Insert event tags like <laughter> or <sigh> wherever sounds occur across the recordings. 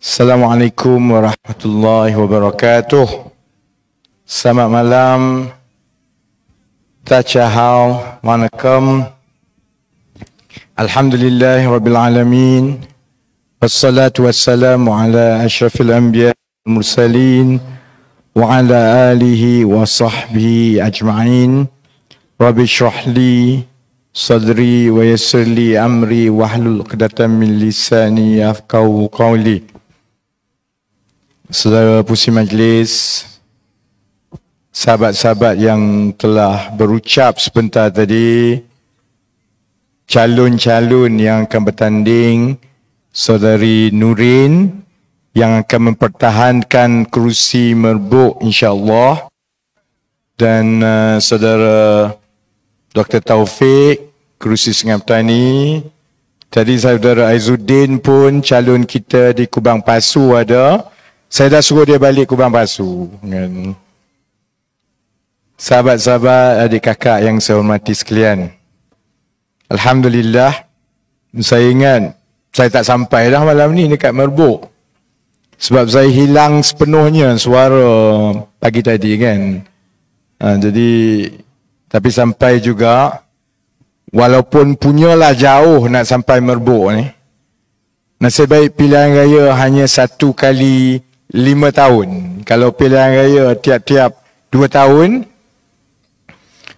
السلام عليكم ورحمة الله وبركاته سمع ملام تشاهاو مانكم الحمد لله رب العالمين والصلاة والسلام على أشرف الأنبياء المرسلين وعلى آله وصحبه أجمعين رب اشرح لي صدري ويسر لي أمري واحلل عقدة من لساني يفقه قولي Saudara Pusi Majlis, sahabat-sahabat yang telah berucap sebentar tadi, calon-calon yang akan bertanding, Saudari Nurin yang akan mempertahankan kerusi merbuk insyaAllah dan uh, Saudara Dr. Taufik, kerusi Sungai Petani Tadi Saudara Aizuddin pun calon kita di Kubang Pasu ada saya dah suruh dia balik kubang basu dengan sahabat-sahabat adik kakak yang saya hormati sekalian. Alhamdulillah, saya ingat saya tak sampai dah malam ni dekat Merbuk. Sebab saya hilang sepenuhnya suara pagi tadi kan. Ha, jadi, tapi sampai juga, walaupun punyalah jauh nak sampai Merbuk ni. Nasib baik pilihan raya hanya satu kali berjalan lima tahun. Kalau pilihan raya tiap-tiap dua tahun,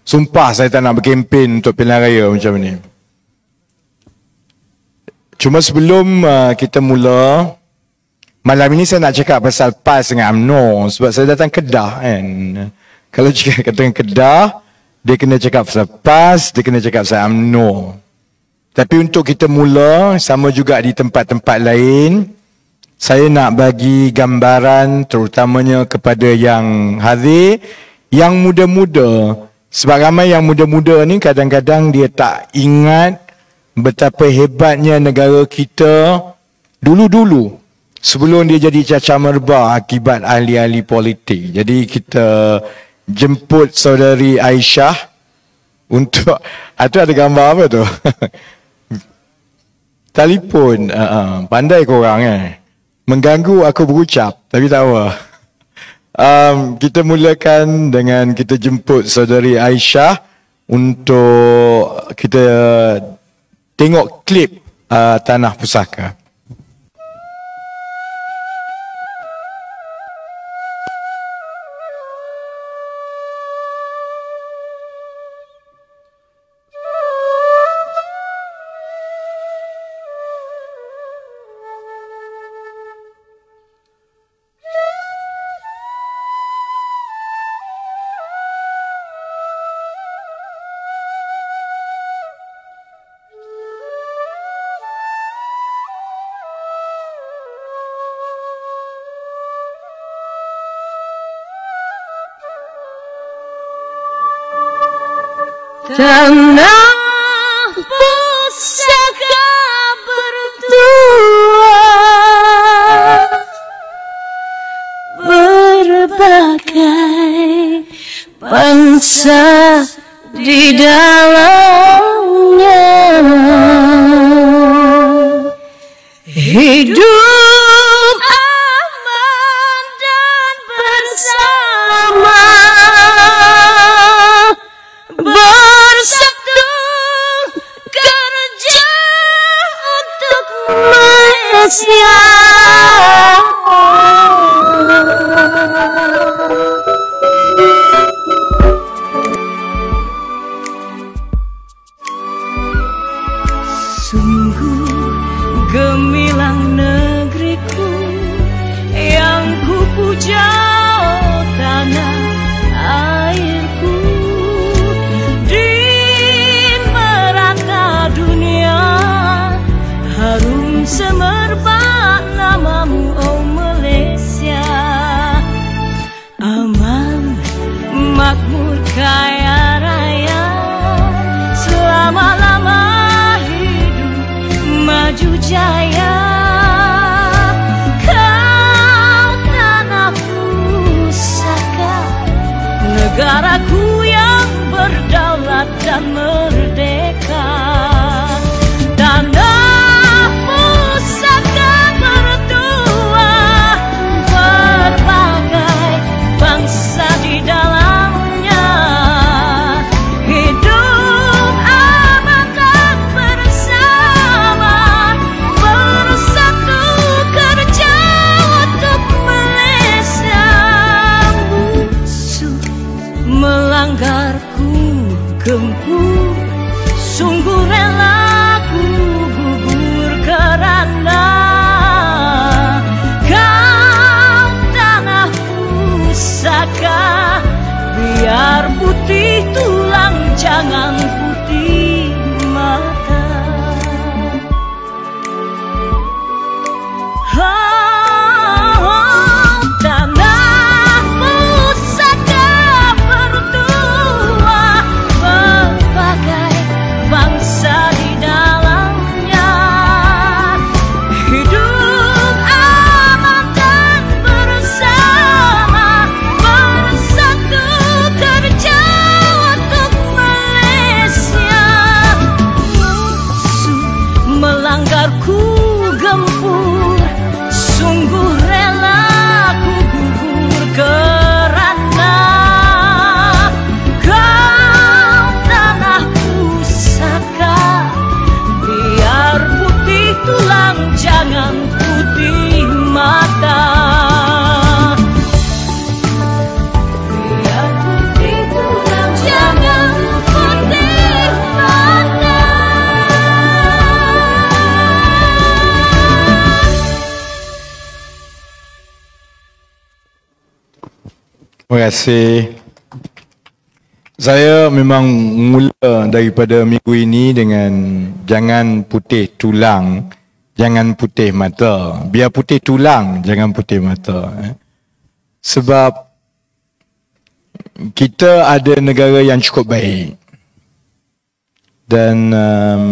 sumpah saya tak nak berkempen untuk pilihan raya macam ni. Cuma sebelum uh, kita mula, malam ini saya nak cakap pasal PAS dengan UMNO sebab saya datang Kedah kan. Kalau <laughs> cakap kata Kedah, dia kena cakap pasal PAS, dia kena cakap pasal UMNO. Tapi untuk kita mula, sama juga di tempat-tempat lain, saya nak bagi gambaran terutamanya kepada yang hadir yang muda-muda sebab ramai yang muda-muda ni kadang-kadang dia tak ingat betapa hebatnya negara kita dulu-dulu sebelum dia jadi cacar merba akibat ahli-ahli politik. Jadi kita jemput saudari Aisyah untuk <laughs> itu ada gambar apa tu? <laughs> Telefon. Uh, pandai korang eh mengganggu aku berucap tapi tak apa um, kita mulakan dengan kita jemput saudari Aisyah untuk kita tengok klip uh, Tanah Pusaka langgar ku gempur kasih. Saya memang mula daripada minggu ini dengan jangan putih tulang, jangan putih mata. Biar putih tulang, jangan putih mata. Sebab kita ada negara yang cukup baik. Dan um,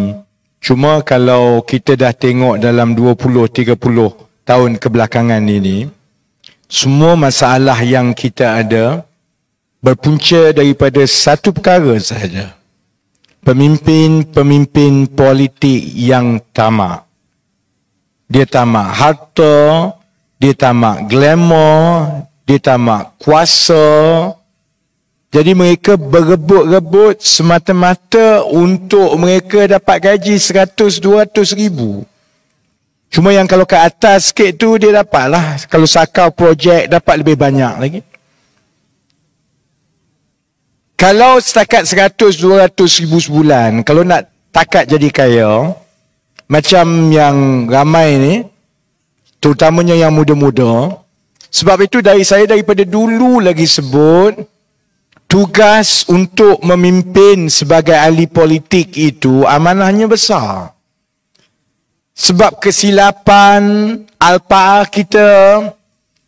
cuma kalau kita dah tengok dalam 20-30 tahun kebelakangan ini, ini, semua masalah yang kita ada berpunca daripada satu perkara sahaja. Pemimpin-pemimpin politik yang tamak. Dia tamak harta, dia tamak glamour, dia tamak kuasa. Jadi mereka berebut-rebut semata-mata untuk mereka dapat gaji 100-200 ribu. Cuma yang kalau ke atas sikit tu dia dapat lah. Kalau sakau projek dapat lebih banyak lagi. Kalau setakat 100-200 ribu sebulan, kalau nak takat jadi kaya, macam yang ramai ni, terutamanya yang muda-muda, sebab itu dari saya daripada dulu lagi sebut, tugas untuk memimpin sebagai ahli politik itu amanahnya besar sebab kesilapan alpaah kita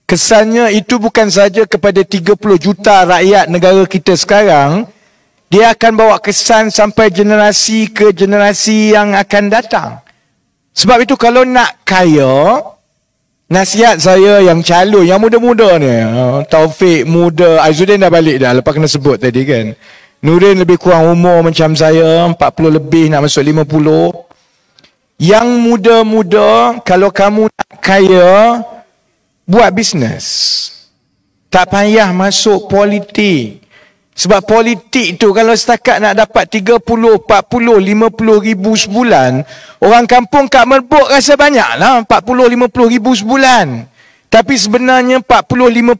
kesannya itu bukan saja kepada 30 juta rakyat negara kita sekarang dia akan bawa kesan sampai generasi ke generasi yang akan datang sebab itu kalau nak kaya nasihat saya yang calon yang muda-muda ni ya, Taufik muda Azudin dah balik dah lepas kena sebut tadi kan Nurin lebih kurang umur macam saya 40 lebih nak masuk yang muda-muda kalau kamu nak kaya buat bisnes. Tak payah masuk politik. Sebab politik tu kalau setakat nak dapat 30, 40, 50 ribu sebulan, orang kampung kat Merbuk rasa banyaklah 40, 50 ribu sebulan. Tapi sebenarnya 40,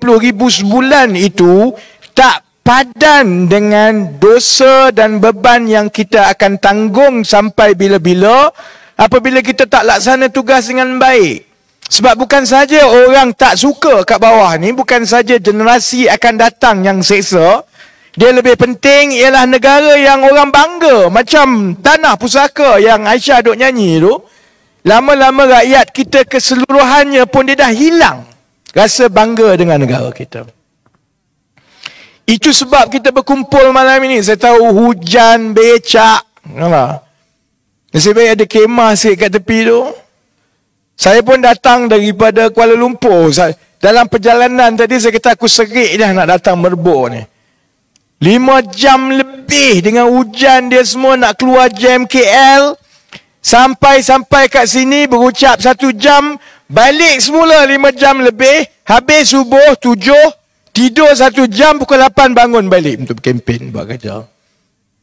50 ribu sebulan itu tak padan dengan dosa dan beban yang kita akan tanggung sampai bila-bila apabila kita tak laksana tugas dengan baik. Sebab bukan saja orang tak suka kat bawah ni, bukan saja generasi akan datang yang seksa. Dia lebih penting ialah negara yang orang bangga. Macam tanah pusaka yang Aisyah duk nyanyi tu. Lama-lama rakyat kita keseluruhannya pun dia dah hilang. Rasa bangga dengan negara kita. Itu sebab kita berkumpul malam ini. Saya tahu hujan, becak. Nampak? Nasib baik ada kemah sikit kat tepi tu. Saya pun datang daripada Kuala Lumpur. dalam perjalanan tadi saya kata aku serik dah nak datang merbuk ni. Lima jam lebih dengan hujan dia semua nak keluar JMKL. Sampai-sampai kat sini berucap satu jam. Balik semula lima jam lebih. Habis subuh tujuh. Tidur satu jam pukul lapan bangun balik untuk kempen buat kerja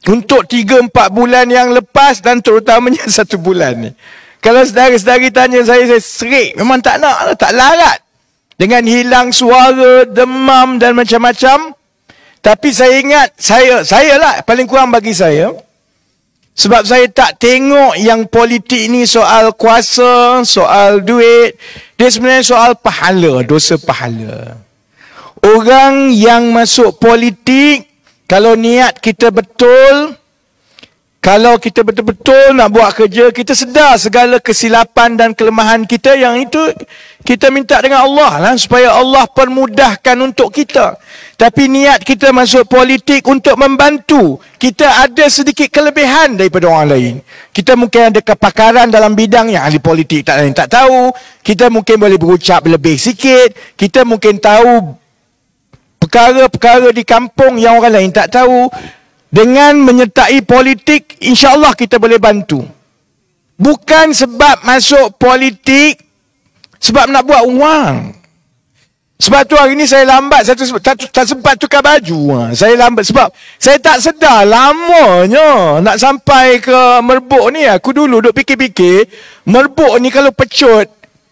untuk 3 4 bulan yang lepas dan terutamanya 1 <laughs> bulan ni. Kalau sedari sedari tanya saya saya serik, memang tak nak, lah, tak larat. Dengan hilang suara, demam dan macam-macam. Tapi saya ingat saya saya lah paling kurang bagi saya sebab saya tak tengok yang politik ni soal kuasa, soal duit. Dia sebenarnya soal pahala, dosa pahala. Orang yang masuk politik kalau niat kita betul, kalau kita betul-betul nak buat kerja, kita sedar segala kesilapan dan kelemahan kita yang itu kita minta dengan Allah lah supaya Allah permudahkan untuk kita. Tapi niat kita masuk politik untuk membantu. Kita ada sedikit kelebihan daripada orang lain. Kita mungkin ada kepakaran dalam bidang yang ahli politik tak lain tak tahu. Kita mungkin boleh berucap lebih sikit. Kita mungkin tahu perkara-perkara di kampung yang orang lain tak tahu dengan menyertai politik insya-Allah kita boleh bantu. Bukan sebab masuk politik sebab nak buat uang. Sebab tu hari ni saya lambat satu tak, tak sempat tukar baju. Ha, saya lambat sebab saya tak sedar lamanya nak sampai ke Merbok ni aku dulu duk fikir-fikir Merbok ni kalau pecut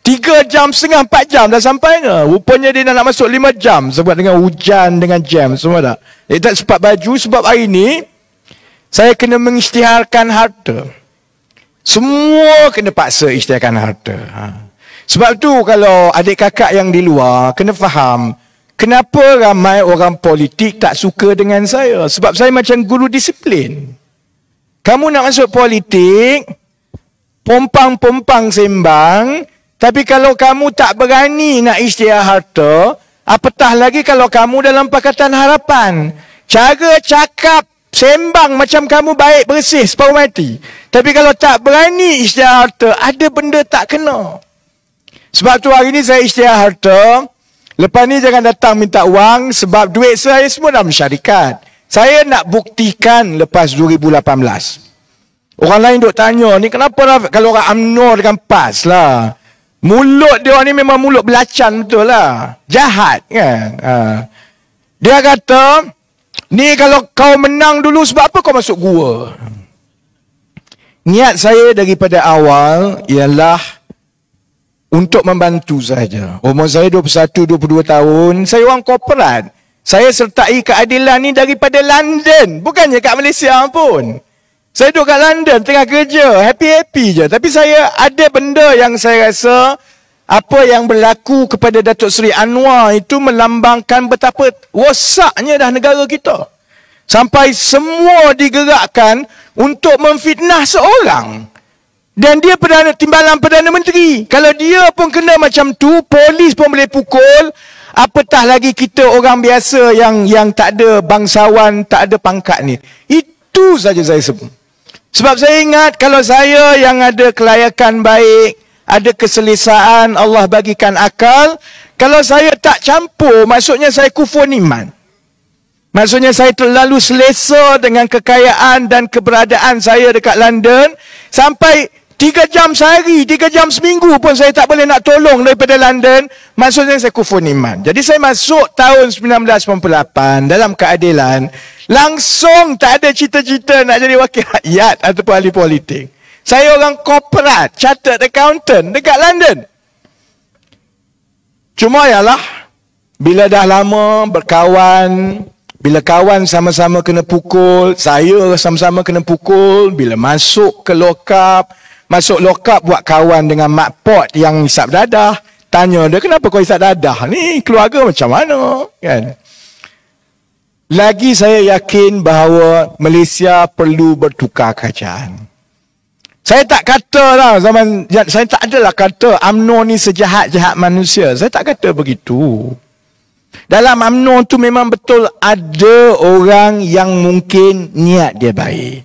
Tiga jam setengah, empat jam dah sampai ke? Rupanya dia nak masuk lima jam sebab dengan hujan, dengan jam, semua tak? Dia tak sebab baju, sebab hari ini saya kena mengisytiharkan harta. Semua kena paksa isytiharkan harta. Ha. Sebab tu kalau adik kakak yang di luar kena faham kenapa ramai orang politik tak suka dengan saya. Sebab saya macam guru disiplin. Kamu nak masuk politik, pompang-pompang sembang, tapi kalau kamu tak berani nak isytihar harta, apatah lagi kalau kamu dalam pakatan harapan. Cara cakap sembang macam kamu baik bersih separuh mati. Tapi kalau tak berani isytihar harta, ada benda tak kena. Sebab tu hari ni saya isytihar harta, lepas ni jangan datang minta wang sebab duit saya semua dalam syarikat. Saya nak buktikan lepas 2018. Orang lain duk tanya ni kenapa lah kalau orang UMNO dengan PAS lah. Mulut dia ni memang mulut belacan betul lah. Jahat kan. Ha. Dia kata, ni kalau kau menang dulu sebab apa kau masuk gua? Niat saya daripada awal ialah untuk membantu saja. Umur saya 21-22 tahun, saya orang korporat. Saya sertai keadilan ni daripada London. Bukannya kat Malaysia pun. Saya duduk kat London tengah kerja, happy-happy je. Tapi saya ada benda yang saya rasa apa yang berlaku kepada Datuk Seri Anwar itu melambangkan betapa rosaknya dah negara kita. Sampai semua digerakkan untuk memfitnah seorang. Dan dia perdana, timbalan Perdana Menteri. Kalau dia pun kena macam tu, polis pun boleh pukul. Apatah lagi kita orang biasa yang yang tak ada bangsawan, tak ada pangkat ni. Itu saja saya sebut. Sebab saya ingat kalau saya yang ada kelayakan baik, ada keselesaan, Allah bagikan akal, kalau saya tak campur, maksudnya saya kufur iman. Maksudnya saya terlalu selesa dengan kekayaan dan keberadaan saya dekat London sampai Tiga jam sehari, tiga jam seminggu pun saya tak boleh nak tolong daripada London. Maksudnya saya kufur iman. Jadi saya masuk tahun 1998 dalam keadilan. Langsung tak ada cita-cita nak jadi wakil rakyat ataupun ahli politik. Saya orang korporat, chartered accountant dekat London. Cuma ialah, bila dah lama berkawan, bila kawan sama-sama kena pukul, saya sama-sama kena pukul, bila masuk ke lokap, Masuk lokap buat kawan dengan mak pot yang isap dadah. Tanya dia, kenapa kau isap dadah ni? Keluarga macam mana? Kan? Lagi saya yakin bahawa Malaysia perlu bertukar kerajaan. Saya tak kata lah zaman, saya tak adalah kata UMNO ni sejahat-jahat manusia. Saya tak kata begitu. Dalam UMNO tu memang betul ada orang yang mungkin niat dia baik.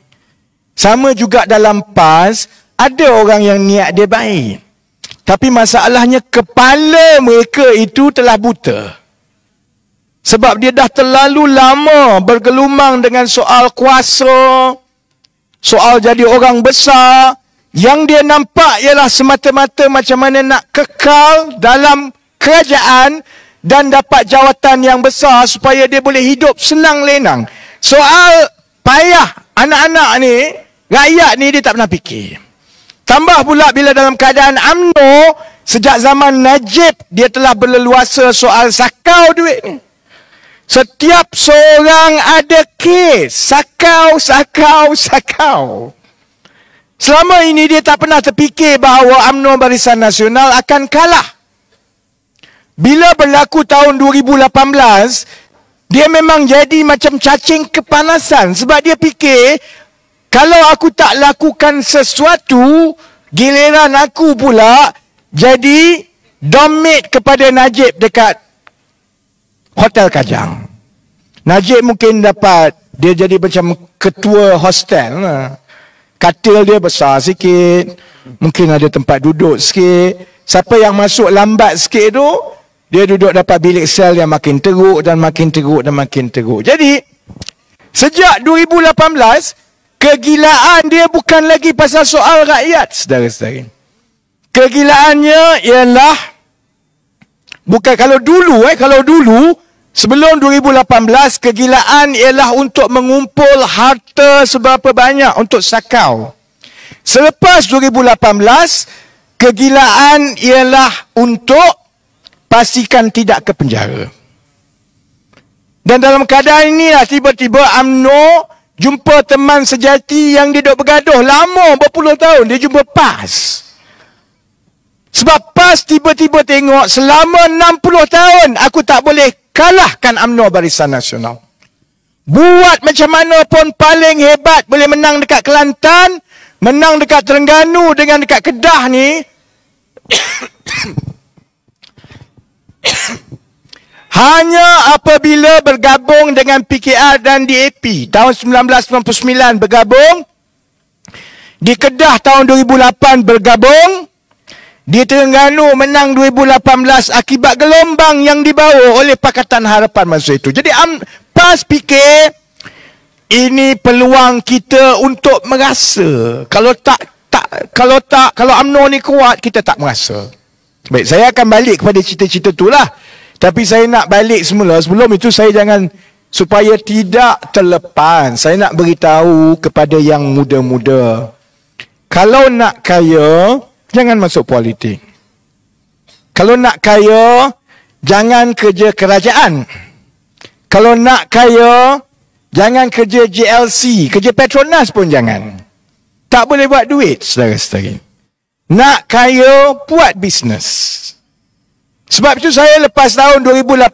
Sama juga dalam PAS, ada orang yang niat dia baik. Tapi masalahnya kepala mereka itu telah buta. Sebab dia dah terlalu lama bergelumang dengan soal kuasa, soal jadi orang besar. Yang dia nampak ialah semata-mata macam mana nak kekal dalam kerajaan dan dapat jawatan yang besar supaya dia boleh hidup senang lenang. Soal payah anak-anak ni, rakyat ni dia tak pernah fikir. Tambah pula bila dalam keadaan UMNO, sejak zaman Najib, dia telah berleluasa soal sakau duit ni. Setiap seorang ada kes. Sakau, sakau, sakau. Selama ini dia tak pernah terfikir bahawa UMNO Barisan Nasional akan kalah. Bila berlaku tahun 2018, dia memang jadi macam cacing kepanasan. Sebab dia fikir kalau aku tak lakukan sesuatu, giliran aku pula jadi domit kepada Najib dekat Hotel Kajang. Najib mungkin dapat dia jadi macam ketua hostel. Ha. Katil dia besar sikit. Mungkin ada tempat duduk sikit. Siapa yang masuk lambat sikit tu, dia duduk dapat bilik sel yang makin teruk dan makin teruk dan makin teruk. Jadi, sejak 2018, Kegilaan dia bukan lagi pasal soal rakyat, saudara-saudari. Kegilaannya ialah bukan kalau dulu eh kalau dulu sebelum 2018 kegilaan ialah untuk mengumpul harta seberapa banyak untuk sakau. Selepas 2018 kegilaan ialah untuk pastikan tidak ke penjara. Dan dalam keadaan inilah tiba-tiba UMNO -tiba jumpa teman sejati yang dia duduk bergaduh lama berpuluh tahun dia jumpa pas sebab pas tiba-tiba tengok selama 60 tahun aku tak boleh kalahkan UMNO Barisan Nasional buat macam mana pun paling hebat boleh menang dekat Kelantan menang dekat Terengganu dengan dekat Kedah ni <coughs> Hanya apabila bergabung dengan PKR dan DAP tahun 1999 bergabung, di Kedah tahun 2008 bergabung, di Terengganu menang 2018 akibat gelombang yang dibawa oleh Pakatan Harapan masa itu. Jadi um, PAS PK ini peluang kita untuk merasa. Kalau tak, tak kalau tak kalau UMNO ni kuat kita tak merasa. Baik, saya akan balik kepada cerita-cerita itulah. lah. Tapi saya nak balik semula. Sebelum itu saya jangan supaya tidak terlepas. Saya nak beritahu kepada yang muda-muda. Kalau nak kaya, jangan masuk politik. Kalau nak kaya, jangan kerja kerajaan. Kalau nak kaya, jangan kerja JLC, kerja Petronas pun jangan. Tak boleh buat duit, saudara-saudari. Nak kaya, buat bisnes. Sebab itu saya lepas tahun 2018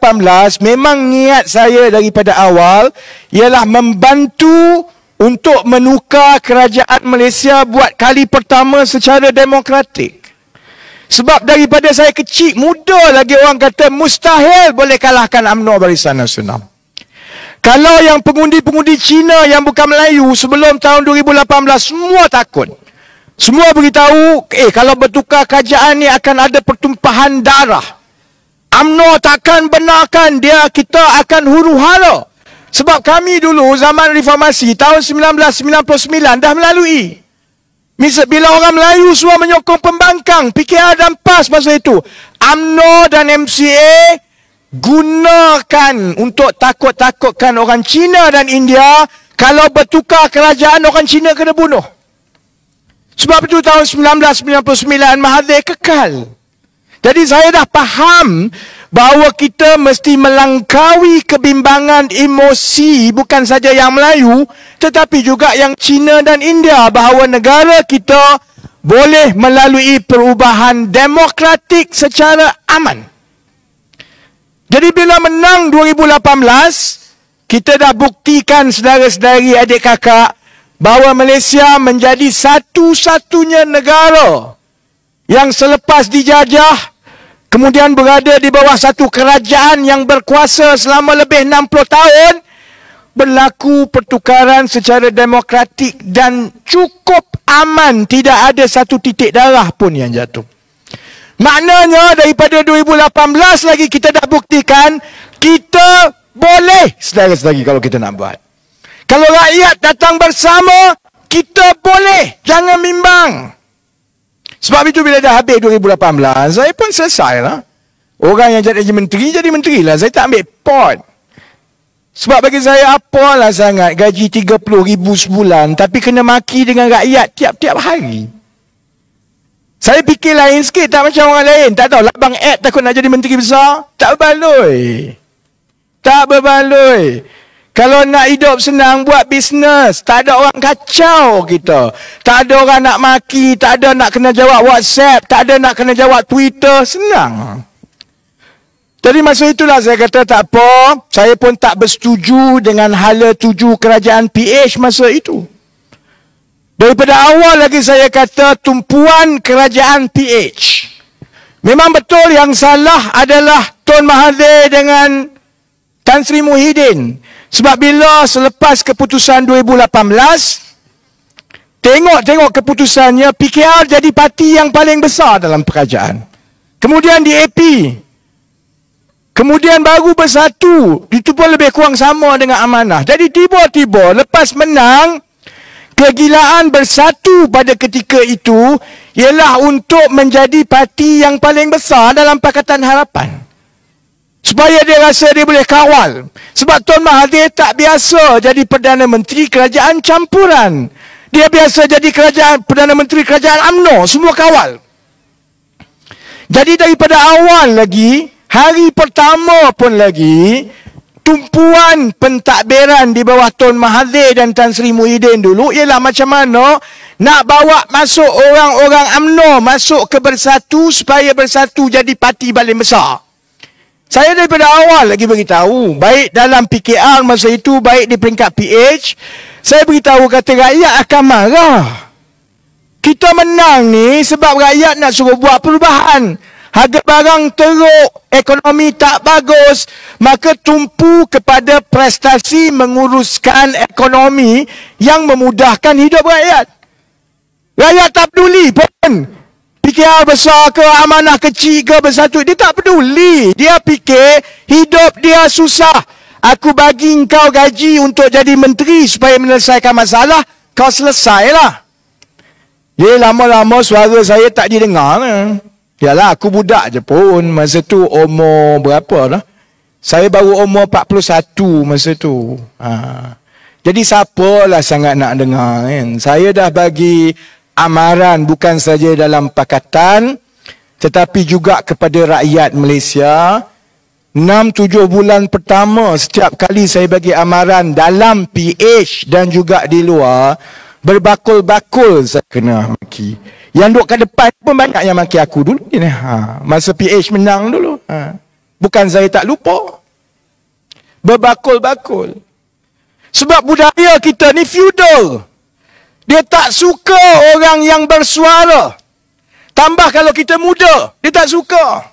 memang niat saya daripada awal ialah membantu untuk menukar kerajaan Malaysia buat kali pertama secara demokratik. Sebab daripada saya kecil muda lagi orang kata mustahil boleh kalahkan UMNO Barisan Nasional. Kalau yang pengundi-pengundi Cina yang bukan Melayu sebelum tahun 2018 semua takut. Semua beritahu eh kalau bertukar kerajaan ni akan ada pertumpahan darah. UMNO takkan benarkan dia kita akan huru hara. Sebab kami dulu zaman reformasi tahun 1999 dah melalui. Misal, bila orang Melayu semua menyokong pembangkang, PKR dan PAS masa itu. UMNO dan MCA gunakan untuk takut-takutkan orang Cina dan India kalau bertukar kerajaan orang Cina kena bunuh. Sebab itu tahun 1999 Mahathir kekal. Jadi saya dah faham bahawa kita mesti melangkaui kebimbangan emosi bukan saja yang Melayu tetapi juga yang Cina dan India bahawa negara kita boleh melalui perubahan demokratik secara aman. Jadi bila menang 2018, kita dah buktikan saudara-saudari adik kakak bahawa Malaysia menjadi satu-satunya negara yang selepas dijajah kemudian berada di bawah satu kerajaan yang berkuasa selama lebih 60 tahun berlaku pertukaran secara demokratik dan cukup aman tidak ada satu titik darah pun yang jatuh maknanya daripada 2018 lagi kita dah buktikan kita boleh sedara-sedari kalau kita nak buat kalau rakyat datang bersama kita boleh jangan bimbang sebab itu bila dah habis 2018, saya pun selesai lah. Orang yang jadi menteri, jadi menteri lah. Saya tak ambil pot. Sebab bagi saya apalah sangat gaji RM30,000 sebulan tapi kena maki dengan rakyat tiap-tiap hari. Saya fikir lain sikit tak macam orang lain. Tak tahu labang ad takut nak jadi menteri besar. Tak berbaloi. Tak berbaloi. Tak berbaloi. Kalau nak hidup senang buat bisnes, tak ada orang kacau kita. Tak ada orang nak maki, tak ada nak kena jawab WhatsApp, tak ada nak kena jawab Twitter, senang. Jadi masa itulah saya kata tak apa, saya pun tak bersetuju dengan hala tuju kerajaan PH masa itu. Daripada awal lagi saya kata tumpuan kerajaan PH. Memang betul yang salah adalah Tun Mahathir dengan Tan Sri Muhyiddin. Sebab bila selepas keputusan 2018, tengok-tengok keputusannya, PKR jadi parti yang paling besar dalam kerajaan. Kemudian di DAP, kemudian baru bersatu, itu pun lebih kurang sama dengan amanah. Jadi tiba-tiba lepas menang, kegilaan bersatu pada ketika itu ialah untuk menjadi parti yang paling besar dalam Pakatan Harapan. Supaya dia rasa dia boleh kawal. Sebab Tuan Mahathir tak biasa jadi Perdana Menteri Kerajaan Campuran. Dia biasa jadi kerajaan Perdana Menteri Kerajaan UMNO. Semua kawal. Jadi daripada awal lagi, hari pertama pun lagi, tumpuan pentadbiran di bawah Tun Mahathir dan Tan Sri Muhyiddin dulu ialah macam mana nak bawa masuk orang-orang UMNO masuk ke bersatu supaya bersatu jadi parti balik besar. Saya daripada awal lagi beritahu baik dalam PKR masa itu baik di peringkat PH saya beritahu kata rakyat akan marah. Kita menang ni sebab rakyat nak suruh buat perubahan. Harga barang teruk, ekonomi tak bagus, maka tumpu kepada prestasi menguruskan ekonomi yang memudahkan hidup rakyat. Rakyat tak peduli pun fikir besar ke amanah kecil ke besar tu dia tak peduli dia fikir hidup dia susah aku bagi kau gaji untuk jadi menteri supaya menyelesaikan masalah kau selesailah jadi lama-lama suara saya tak didengar Yalah aku budak je pun masa tu umur berapa lah. Saya baru umur 41 masa tu. Ha. Jadi siapalah sangat nak dengar kan. Saya dah bagi amaran bukan saja dalam pakatan tetapi juga kepada rakyat Malaysia 6-7 bulan pertama setiap kali saya bagi amaran dalam PH dan juga di luar berbakul-bakul saya kena maki yang duduk ke depan pun banyak yang maki aku dulu ni ha masa PH menang dulu ha bukan saya tak lupa berbakul-bakul sebab budaya kita ni feudal dia tak suka orang yang bersuara. Tambah kalau kita muda, dia tak suka.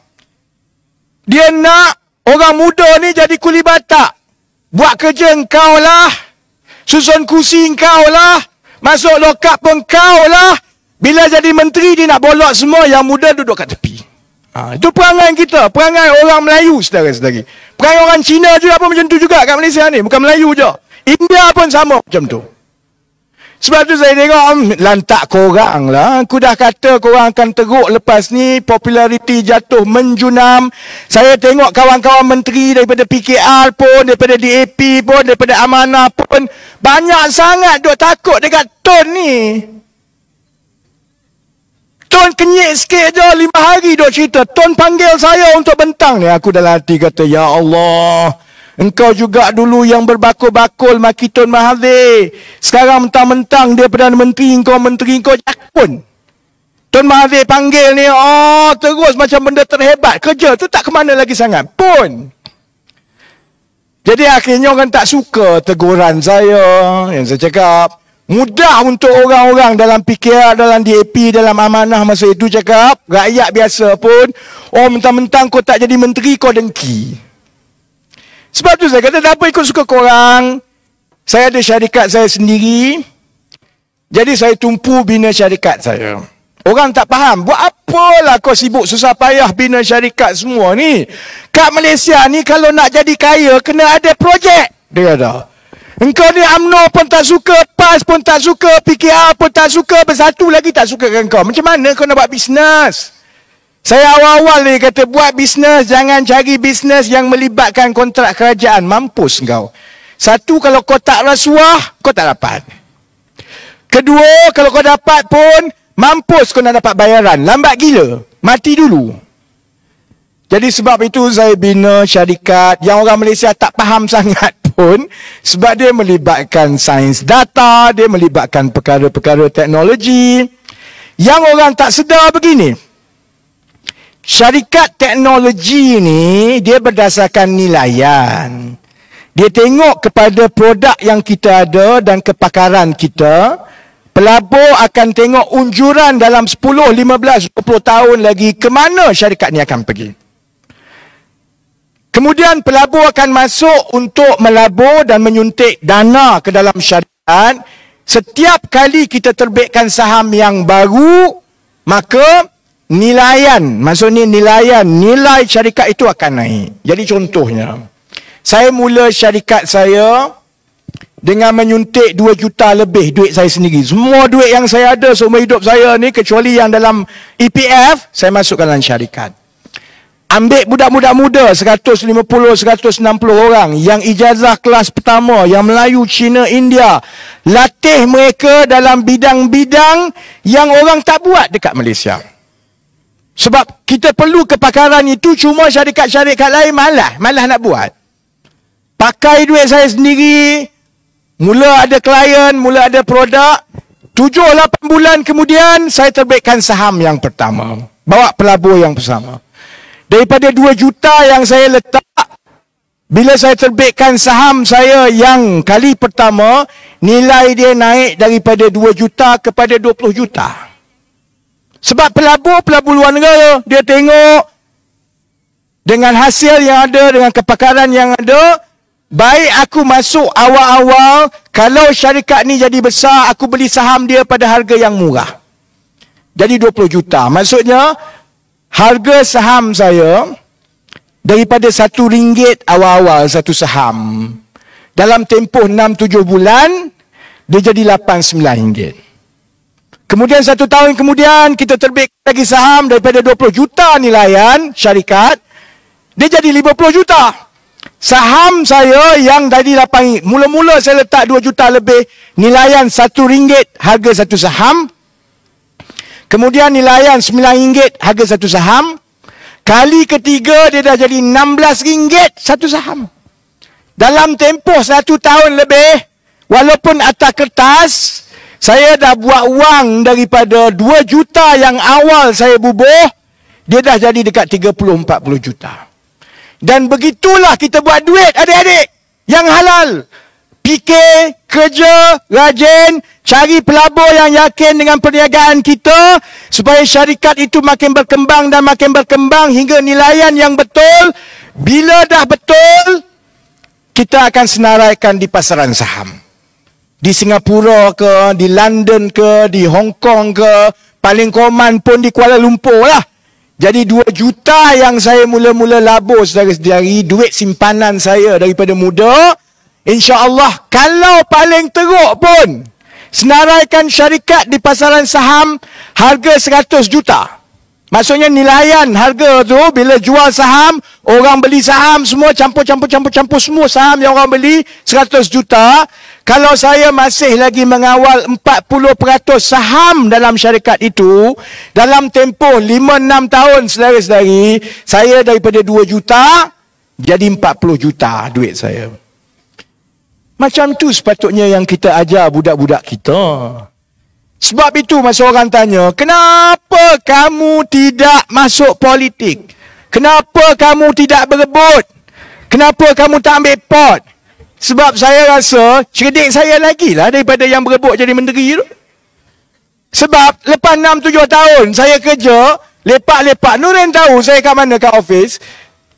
Dia nak orang muda ni jadi kuli batak. Buat kerja engkau lah. Susun kursi engkau lah. Masuk lokap pun engkau lah. Bila jadi menteri, dia nak bolak semua yang muda duduk kat tepi. Ha, itu perangai kita. Perangai orang Melayu sedari sedari Perangai orang Cina juga pun macam tu juga kat Malaysia ni. Bukan Melayu je. India pun sama macam tu. Sebab tu saya tengok lantak korang lah. Aku dah kata korang akan teruk lepas ni. Populariti jatuh menjunam. Saya tengok kawan-kawan menteri daripada PKR pun, daripada DAP pun, daripada Amanah pun. Banyak sangat duk takut dekat Tun ni. Tun kenyik sikit je lima hari duk cerita. Tun panggil saya untuk bentang ni. Aku dalam hati kata, Ya Allah. Ya Allah. Engkau juga dulu yang berbakul-bakul Makitun Mahathir. Sekarang mentang-mentang dia Perdana Menteri, engkau Menteri, engkau jakun. Tun Mahathir panggil ni, oh terus macam benda terhebat. Kerja tu tak ke mana lagi sangat pun. Jadi akhirnya orang tak suka teguran saya yang saya cakap. Mudah untuk orang-orang dalam PKR, dalam DAP, dalam amanah masa itu cakap. Rakyat biasa pun, oh mentang-mentang kau tak jadi menteri, kau dengki. Sebab tu saya kata, kenapa ikut suka korang? Saya ada syarikat saya sendiri. Jadi saya tumpu bina syarikat saya. Orang tak faham. Buat apalah kau sibuk susah payah bina syarikat semua ni? Kat Malaysia ni kalau nak jadi kaya, kena ada projek. Dia kata. Engkau ni UMNO pun tak suka, PAS pun tak suka, PKR pun tak suka, bersatu lagi tak suka dengan kau. Macam mana kau nak buat bisnes? Saya awal-awal ni kata buat bisnes jangan cari bisnes yang melibatkan kontrak kerajaan. Mampus kau. Satu kalau kau tak rasuah kau tak dapat. Kedua kalau kau dapat pun mampus kau nak dapat bayaran. Lambat gila. Mati dulu. Jadi sebab itu saya bina syarikat yang orang Malaysia tak faham <laughs> sangat pun sebab dia melibatkan sains data, dia melibatkan perkara-perkara teknologi yang orang tak sedar begini. Syarikat teknologi ni dia berdasarkan nilaian. Dia tengok kepada produk yang kita ada dan kepakaran kita. Pelabur akan tengok unjuran dalam 10, 15, 20 tahun lagi ke mana syarikat ni akan pergi. Kemudian pelabur akan masuk untuk melabur dan menyuntik dana ke dalam syarikat. Setiap kali kita terbitkan saham yang baru, maka nilaian maksudnya nilaian nilai syarikat itu akan naik jadi contohnya saya mula syarikat saya dengan menyuntik 2 juta lebih duit saya sendiri semua duit yang saya ada seumur hidup saya ni kecuali yang dalam EPF saya masukkan dalam syarikat ambil budak-budak muda 150 160 orang yang ijazah kelas pertama yang Melayu Cina India latih mereka dalam bidang-bidang yang orang tak buat dekat Malaysia sebab kita perlu kepakaran itu cuma syarikat-syarikat lain malah. Malah nak buat. Pakai duit saya sendiri. Mula ada klien, mula ada produk. 7-8 bulan kemudian saya terbitkan saham yang pertama. Bawa pelabur yang pertama. Daripada 2 juta yang saya letak. Bila saya terbitkan saham saya yang kali pertama, nilai dia naik daripada 2 juta kepada 20 juta. Juta. Sebab pelabur-pelabur luar negara dia tengok dengan hasil yang ada, dengan kepakaran yang ada, baik aku masuk awal-awal, kalau syarikat ni jadi besar, aku beli saham dia pada harga yang murah. Jadi 20 juta. Maksudnya, harga saham saya, daripada satu ringgit awal-awal satu saham, dalam tempoh 6-7 bulan, dia jadi 8-9 ringgit. Kemudian satu tahun kemudian kita terbit lagi saham daripada 20 juta nilaian syarikat. Dia jadi 50 juta. Saham saya yang tadi lapangi. Mula-mula saya letak 2 juta lebih nilaian 1 ringgit harga satu saham. Kemudian nilaian 9 ringgit harga satu saham. Kali ketiga dia dah jadi 16 ringgit satu saham. Dalam tempoh satu tahun lebih, walaupun atas kertas, saya dah buat wang daripada 2 juta yang awal saya bubuh. Dia dah jadi dekat 30-40 juta. Dan begitulah kita buat duit adik-adik. Yang halal. Fikir, kerja, rajin. Cari pelabur yang yakin dengan perniagaan kita. Supaya syarikat itu makin berkembang dan makin berkembang. Hingga nilaian yang betul. Bila dah betul, kita akan senaraikan di pasaran saham di Singapura ke, di London ke, di Hong Kong ke, paling koman pun di Kuala Lumpur lah. Jadi 2 juta yang saya mula-mula labur dari, dari duit simpanan saya daripada muda, insya Allah kalau paling teruk pun, senaraikan syarikat di pasaran saham harga 100 juta. Maksudnya nilaian harga tu bila jual saham, orang beli saham semua campur-campur-campur-campur semua saham yang orang beli 100 juta kalau saya masih lagi mengawal 40% saham dalam syarikat itu dalam tempoh 5 6 tahun saudara-saudari saya daripada 2 juta jadi 40 juta duit saya macam tu sepatutnya yang kita ajar budak-budak kita sebab itu masa orang tanya kenapa kamu tidak masuk politik kenapa kamu tidak berebut kenapa kamu tak ambil pot sebab saya rasa cerdik saya lagi lah daripada yang berebut jadi menteri tu. Sebab lepas 6-7 tahun saya kerja, lepak-lepak. Nurin tahu saya kat mana kat ofis.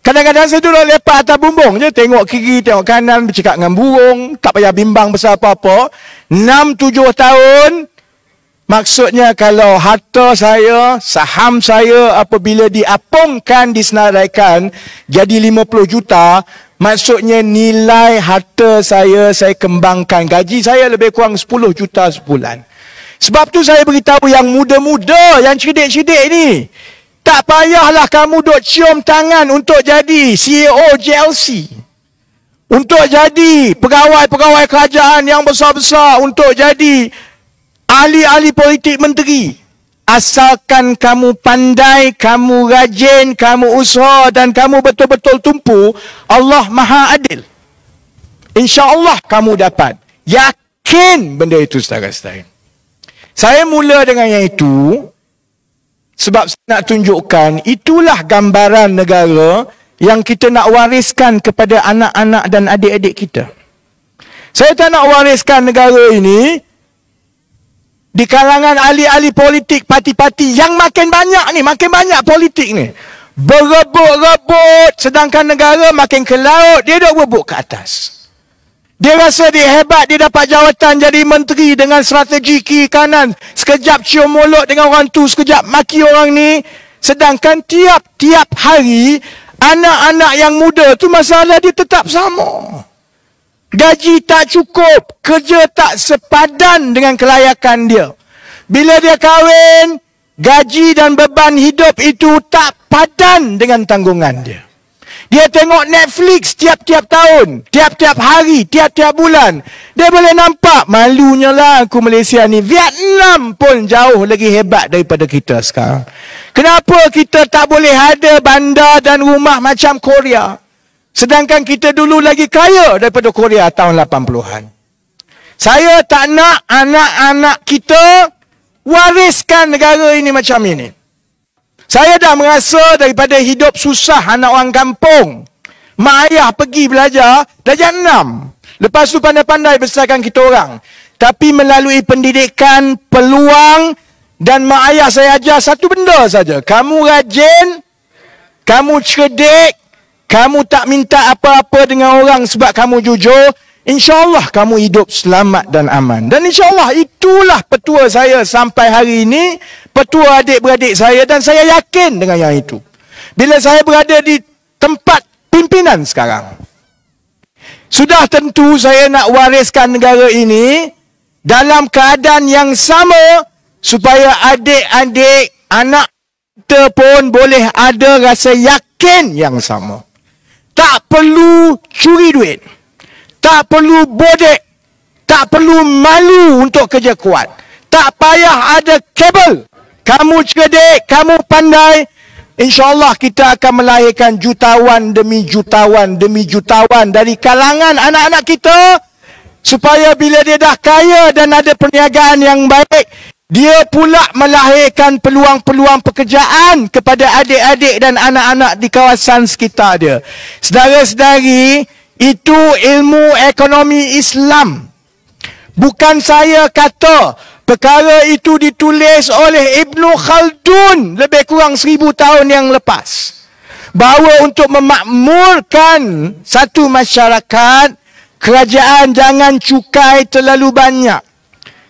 Kadang-kadang saya duduk lepak atas bumbung je. Tengok kiri, tengok kanan, bercakap dengan burung. Tak payah bimbang besar apa-apa. 6-7 tahun, maksudnya kalau harta saya, saham saya apabila diapungkan, disenaraikan, jadi 50 juta, Maksudnya nilai harta saya saya kembangkan. Gaji saya lebih kurang 10 juta sebulan. Sebab tu saya beritahu yang muda-muda, yang cerdik-cerdik ni. Tak payahlah kamu duk cium tangan untuk jadi CEO JLC. Untuk jadi pegawai-pegawai kerajaan yang besar-besar. Untuk jadi ahli-ahli politik menteri. Asalkan kamu pandai, kamu rajin, kamu usaha dan kamu betul-betul tumpu, Allah Maha Adil. Insya Allah kamu dapat. Yakin benda itu setara-setara. Saya mula dengan yang itu sebab saya nak tunjukkan itulah gambaran negara yang kita nak wariskan kepada anak-anak dan adik-adik kita. Saya tak nak wariskan negara ini di kalangan ahli-ahli politik parti-parti yang makin banyak ni makin banyak politik ni berebut-rebut sedangkan negara makin ke laut dia dah rebut ke atas dia rasa dia hebat dia dapat jawatan jadi menteri dengan strategi kiri kanan sekejap cium mulut dengan orang tu sekejap maki orang ni sedangkan tiap-tiap hari anak-anak yang muda tu masalah dia tetap sama Gaji tak cukup, kerja tak sepadan dengan kelayakan dia. Bila dia kahwin, gaji dan beban hidup itu tak padan dengan tanggungan dia. Dia tengok Netflix tiap-tiap tahun, tiap-tiap hari, tiap-tiap bulan. Dia boleh nampak malunya lah aku Malaysia ni. Vietnam pun jauh lagi hebat daripada kita sekarang. Kenapa kita tak boleh ada bandar dan rumah macam Korea? Korea. Sedangkan kita dulu lagi kaya daripada Korea tahun 80-an. Saya tak nak anak-anak kita wariskan negara ini macam ini. Saya dah merasa daripada hidup susah anak orang kampung. Mak ayah pergi belajar darjah enam. Lepas tu pandai-pandai besarkan kita orang. Tapi melalui pendidikan, peluang dan mak ayah saya ajar satu benda saja. Kamu rajin, kamu cerdik, kamu tak minta apa-apa dengan orang sebab kamu jujur, insyaAllah kamu hidup selamat dan aman. Dan insyaAllah itulah petua saya sampai hari ini, petua adik-beradik saya dan saya yakin dengan yang itu. Bila saya berada di tempat pimpinan sekarang, sudah tentu saya nak wariskan negara ini dalam keadaan yang sama supaya adik-adik anak kita pun boleh ada rasa yakin yang sama. Tak perlu curi duit. Tak perlu bodek. Tak perlu malu untuk kerja kuat. Tak payah ada kabel. Kamu cerdik, kamu pandai. InsyaAllah kita akan melahirkan jutawan demi jutawan demi jutawan dari kalangan anak-anak kita supaya bila dia dah kaya dan ada perniagaan yang baik, dia pula melahirkan peluang-peluang pekerjaan kepada adik-adik dan anak-anak di kawasan sekitar dia. Sedara-sedari, itu ilmu ekonomi Islam. Bukan saya kata perkara itu ditulis oleh Ibn Khaldun lebih kurang seribu tahun yang lepas. Bahawa untuk memakmurkan satu masyarakat, kerajaan jangan cukai terlalu banyak.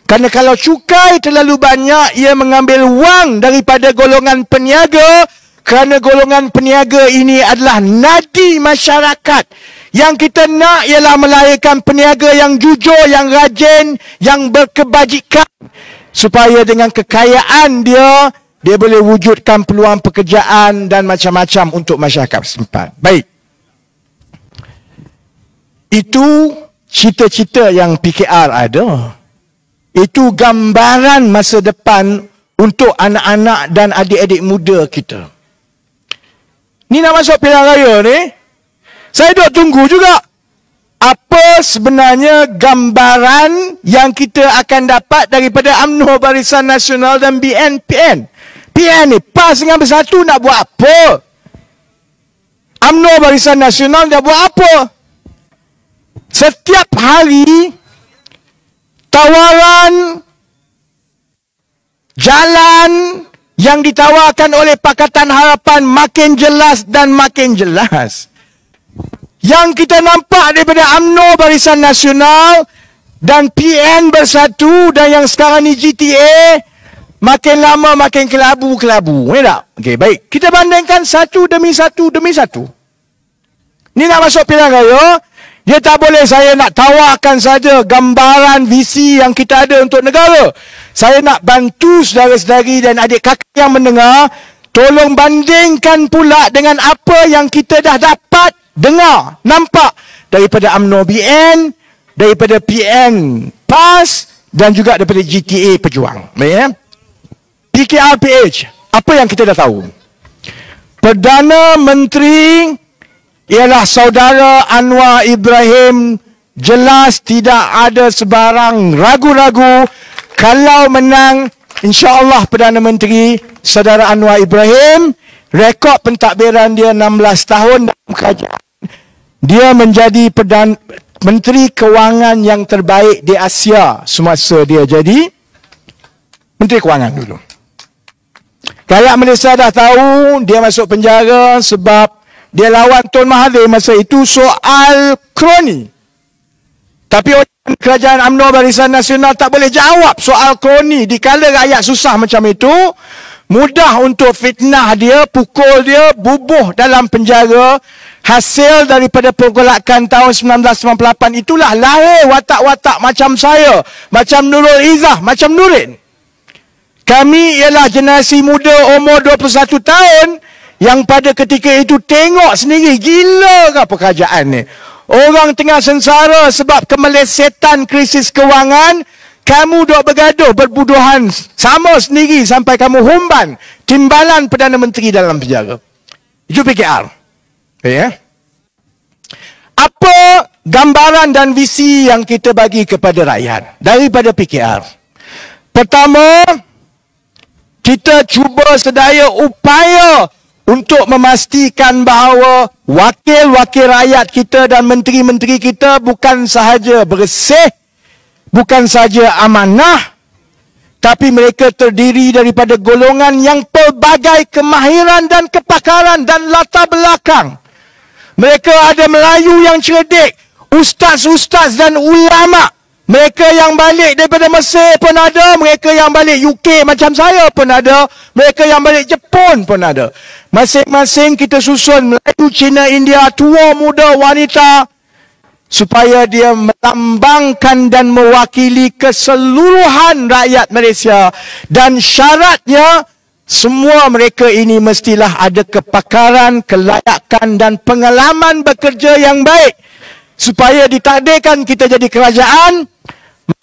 Kerana kalau cukai terlalu banyak, ia mengambil wang daripada golongan peniaga kerana golongan peniaga ini adalah nadi masyarakat. Yang kita nak ialah melahirkan peniaga yang jujur, yang rajin, yang berkebajikan. Supaya dengan kekayaan dia, dia boleh wujudkan peluang pekerjaan dan macam-macam untuk masyarakat sempat. Baik. Itu cita-cita yang PKR ada. Itu gambaran masa depan untuk anak-anak dan adik-adik muda kita. Ni nak masuk pilihan raya ni. Saya dah tunggu juga. Apa sebenarnya gambaran yang kita akan dapat daripada UMNO Barisan Nasional dan BNPN? PN ni PAS dengan Bersatu nak buat apa? UMNO Barisan Nasional nak buat apa? Setiap hari tawaran jalan yang ditawarkan oleh Pakatan Harapan makin jelas dan makin jelas. Yang kita nampak daripada UMNO Barisan Nasional dan PN Bersatu dan yang sekarang ni GTA makin lama makin kelabu-kelabu. Boleh tak? Okey, baik. Kita bandingkan satu demi satu demi satu. Ni nak masuk pilihan raya. Ya? Dia tak boleh saya nak tawarkan saja gambaran visi yang kita ada untuk negara. Saya nak bantu saudara-saudari dan adik kakak yang mendengar tolong bandingkan pula dengan apa yang kita dah dapat dengar, nampak daripada UMNO BN, daripada PN PAS dan juga daripada GTA Pejuang. Baik PKRPH, eh? apa yang kita dah tahu? Perdana Menteri ialah saudara Anwar Ibrahim jelas tidak ada sebarang ragu-ragu kalau menang insya-Allah Perdana Menteri saudara Anwar Ibrahim rekod pentadbiran dia 16 tahun dalam kerajaan dia menjadi Perdana Menteri Kewangan yang terbaik di Asia semasa dia jadi Menteri Kewangan dulu. Rakyat Malaysia dah tahu dia masuk penjara sebab dia lawan Tun Mahathir masa itu soal kroni. Tapi kerajaan UMNO Barisan Nasional tak boleh jawab soal kroni di kala rakyat susah macam itu. Mudah untuk fitnah dia, pukul dia, bubuh dalam penjara. Hasil daripada pergolakan tahun 1998 itulah lahir watak-watak macam saya. Macam Nurul Izzah, macam Nurin. Kami ialah generasi muda umur 21 tahun yang pada ketika itu tengok sendiri gila ke pekerjaan ni. Orang tengah sengsara sebab kemelesetan krisis kewangan, kamu dok bergaduh berbuduhan sama sendiri sampai kamu humban timbalan Perdana Menteri dalam penjara. Itu PKR. Ya. Yeah. Apa gambaran dan visi yang kita bagi kepada rakyat daripada PKR? Pertama, kita cuba sedaya upaya untuk memastikan bahawa wakil-wakil rakyat kita dan menteri-menteri kita bukan sahaja bersih, bukan sahaja amanah, tapi mereka terdiri daripada golongan yang pelbagai kemahiran dan kepakaran dan latar belakang. Mereka ada Melayu yang cerdik, ustaz-ustaz dan ulama' Mereka yang balik daripada Mesir pun ada. Mereka yang balik UK macam saya pun ada. Mereka yang balik Jepun pun ada. Masing-masing kita susun Melayu, Cina, India, tua, muda, wanita. Supaya dia melambangkan dan mewakili keseluruhan rakyat Malaysia. Dan syaratnya, semua mereka ini mestilah ada kepakaran, kelayakan dan pengalaman bekerja yang baik. Supaya ditakdirkan kita jadi kerajaan,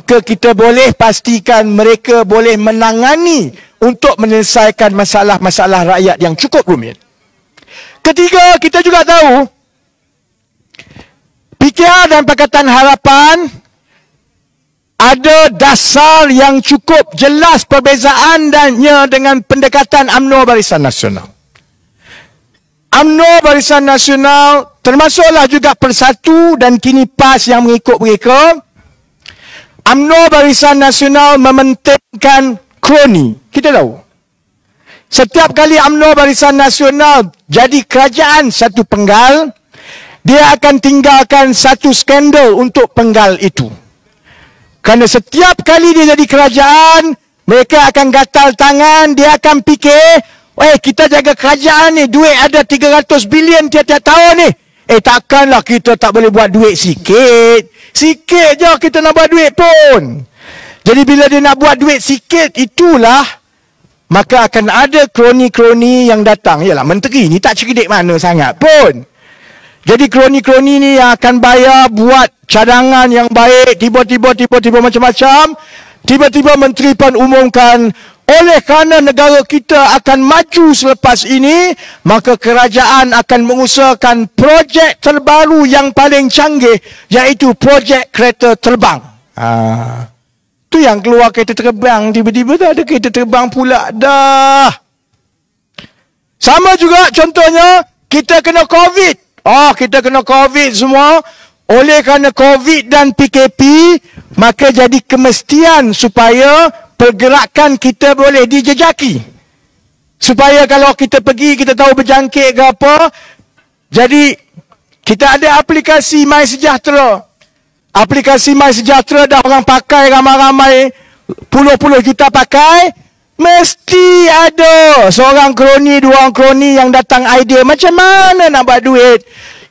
Maka kita boleh pastikan mereka boleh menangani untuk menyelesaikan masalah-masalah rakyat yang cukup rumit. Ketiga, kita juga tahu PKR dan Pakatan Harapan ada dasar yang cukup jelas perbezaannya dengan pendekatan UMNO Barisan Nasional. UMNO Barisan Nasional termasuklah juga Persatu dan kini PAS yang mengikut mereka UMNO Barisan Nasional mementingkan kroni. Kita tahu. Setiap kali UMNO Barisan Nasional jadi kerajaan satu penggal, dia akan tinggalkan satu skandal untuk penggal itu. Kerana setiap kali dia jadi kerajaan, mereka akan gatal tangan, dia akan fikir, eh kita jaga kerajaan ni, duit ada 300 bilion tiap-tiap tahun ni. Eh takkanlah kita tak boleh buat duit sikit. Sikit je kita nak buat duit pun. Jadi bila dia nak buat duit sikit itulah maka akan ada kroni-kroni yang datang. Yalah menteri ni tak cerdik mana sangat pun. Jadi kroni-kroni ni yang akan bayar buat cadangan yang baik tiba-tiba tiba-tiba macam-macam. Tiba-tiba menteri pun umumkan oleh kerana negara kita akan maju selepas ini, maka kerajaan akan mengusahakan projek terbaru yang paling canggih iaitu projek kereta terbang. Ah. Tu yang keluar kereta terbang tiba-tiba dah ada kereta terbang pula dah. Sama juga contohnya kita kena COVID. oh kita kena COVID semua. Oleh kerana COVID dan PKP, maka jadi kemestian supaya pergerakan kita boleh dijejaki. Supaya kalau kita pergi, kita tahu berjangkit ke apa. Jadi, kita ada aplikasi My Sejahtera. Aplikasi My Sejahtera dah orang pakai ramai-ramai. Puluh-puluh juta pakai. Mesti ada seorang kroni, dua orang kroni yang datang idea. Macam mana nak buat duit?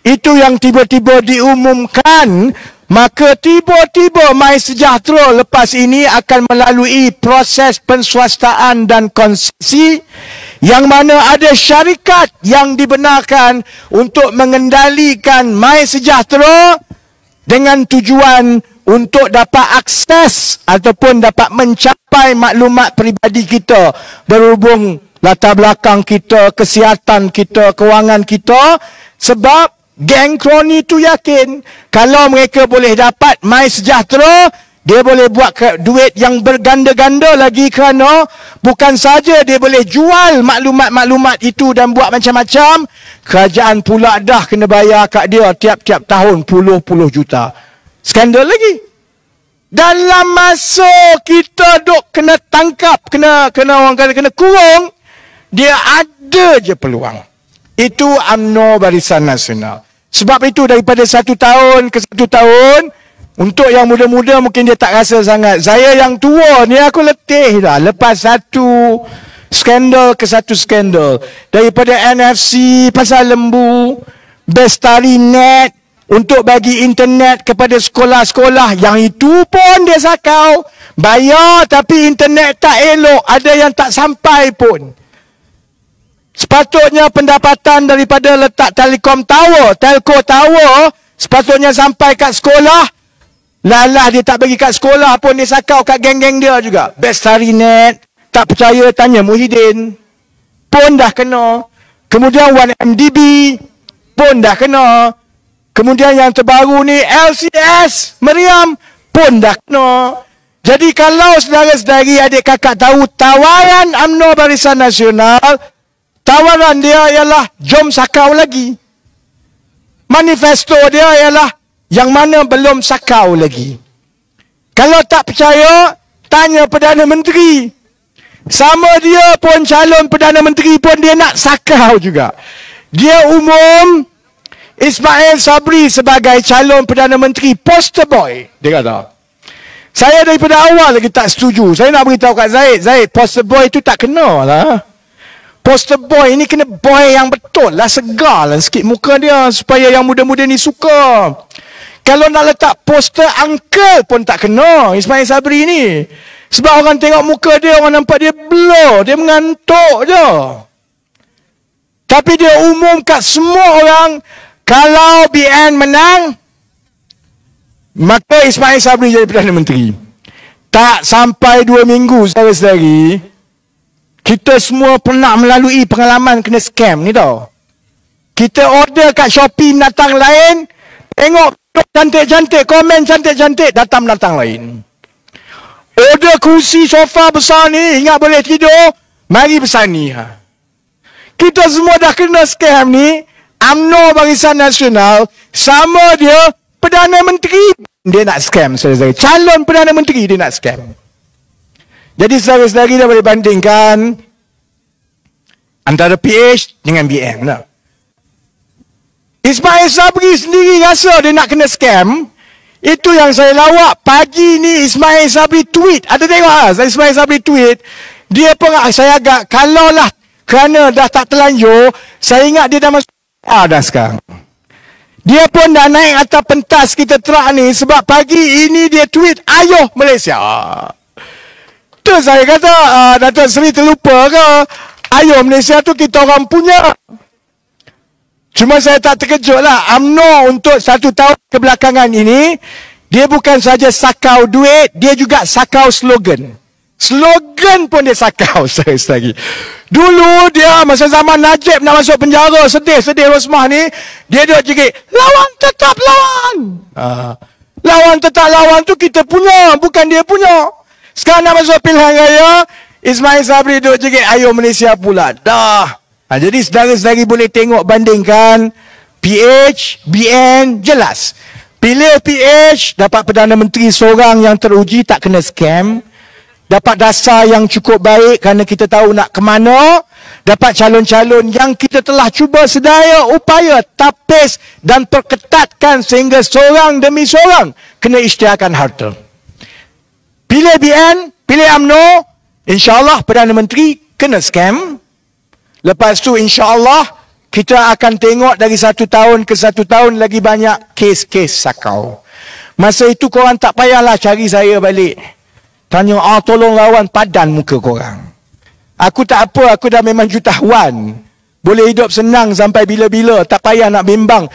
Itu yang tiba-tiba diumumkan Maka tiba-tiba My Sejahtera lepas ini akan melalui proses penswastaan dan konsesi yang mana ada syarikat yang dibenarkan untuk mengendalikan My Sejahtera dengan tujuan untuk dapat akses ataupun dapat mencapai maklumat peribadi kita berhubung latar belakang kita, kesihatan kita, kewangan kita sebab Geng kroni tu yakin kalau mereka boleh dapat mai sejahtera, dia boleh buat duit yang berganda-ganda lagi kerana bukan saja dia boleh jual maklumat-maklumat itu dan buat macam-macam, kerajaan pula dah kena bayar kat dia tiap-tiap tahun puluh-puluh juta. Skandal lagi. Dalam masa kita dok kena tangkap, kena kena orang kata kena kurung, dia ada je peluang. Itu UMNO Barisan Nasional. Sebab itu daripada satu tahun ke satu tahun, untuk yang muda-muda mungkin dia tak rasa sangat. Saya yang tua ni aku letih dah. Lepas satu skandal ke satu skandal. Daripada NFC, Pasal Lembu, Bestari Net, untuk bagi internet kepada sekolah-sekolah yang itu pun dia sakau. Bayar tapi internet tak elok. Ada yang tak sampai pun sepatutnya pendapatan daripada letak telekom tower, telco tower, sepatutnya sampai kat sekolah. Lalah dia tak bagi kat sekolah pun, dia sakau kat geng-geng dia juga. Best hari net, tak percaya tanya Muhyiddin, pun dah kena. Kemudian 1MDB, pun dah kena. Kemudian yang terbaru ni LCS, Meriam, pun dah kena. Jadi kalau saudara-saudari adik kakak tahu tawaran UMNO Barisan Nasional, Tawaran dia ialah jom sakau lagi. Manifesto dia ialah yang mana belum sakau lagi. Kalau tak percaya, tanya Perdana Menteri. Sama dia pun calon Perdana Menteri pun dia nak sakau juga. Dia umum Ismail Sabri sebagai calon Perdana Menteri poster boy. Dia kata. Saya daripada awal lagi tak setuju. Saya nak beritahu kat Zaid. Zaid, poster boy tu tak kenal lah. Poster boy ni kena boy yang betul lah segar lah sikit muka dia supaya yang muda-muda ni suka. Kalau nak letak poster uncle pun tak kena Ismail Sabri ni. Sebab orang tengok muka dia, orang nampak dia blur, dia mengantuk je. Tapi dia umum kat semua orang, kalau BN menang, maka Ismail Sabri jadi Perdana Menteri. Tak sampai dua minggu saya sendiri, kita semua pernah melalui pengalaman kena scam ni tau. Kita order kat Shopee datang lain, tengok cantik-cantik, komen cantik-cantik, datang datang lain. Order kursi sofa besar ni, ingat boleh tidur, mari besar ni. Ha. Kita semua dah kena scam ni, UMNO Barisan Nasional, sama dia, Perdana Menteri, dia nak scam, saya calon Perdana Menteri dia nak scam. Jadi saudara-saudari dah boleh bandingkan antara PH dengan BM. Lah. Ismail Sabri sendiri rasa dia nak kena scam. Itu yang saya lawak pagi ni Ismail Sabri tweet. Ada tengok lah Ismail Sabri tweet. Dia pun ah, saya agak kalau lah kerana dah tak terlanjur. Saya ingat dia dah masuk ah dah sekarang. Dia pun dah naik atas pentas kita terak ni sebab pagi ini dia tweet ayuh Malaysia. Ah. Betul saya kata uh, Datuk Seri terlupa ke Ayuh Malaysia tu kita orang punya Cuma saya tak terkejut lah UMNO untuk satu tahun kebelakangan ini Dia bukan saja sakau duit Dia juga sakau slogan Slogan pun dia sakau <laughs> saya lagi. Dulu dia masa zaman Najib nak masuk penjara sedih-sedih Rosmah ni, dia duduk cikik, lawan tetap lawan. Uh. Lawan tetap lawan tu kita punya, bukan dia punya. Sekarang nak masuk pilihan raya, Ismail Sabri duduk jegit Ayu Malaysia pula. Dah. Ha, jadi saudara-saudari boleh tengok bandingkan PH, BN, jelas. Pilih PH, dapat Perdana Menteri seorang yang teruji tak kena scam. Dapat dasar yang cukup baik kerana kita tahu nak ke mana. Dapat calon-calon yang kita telah cuba sedaya upaya tapis dan perketatkan sehingga seorang demi seorang kena isytiharkan harta. Pilih BN, pilih UMNO, insyaAllah Perdana Menteri kena scam. Lepas tu insyaAllah kita akan tengok dari satu tahun ke satu tahun lagi banyak kes-kes sakau. Masa itu korang tak payahlah cari saya balik. Tanya, ah tolong lawan padan muka korang. Aku tak apa, aku dah memang jutawan. Boleh hidup senang sampai bila-bila. Tak payah nak bimbang.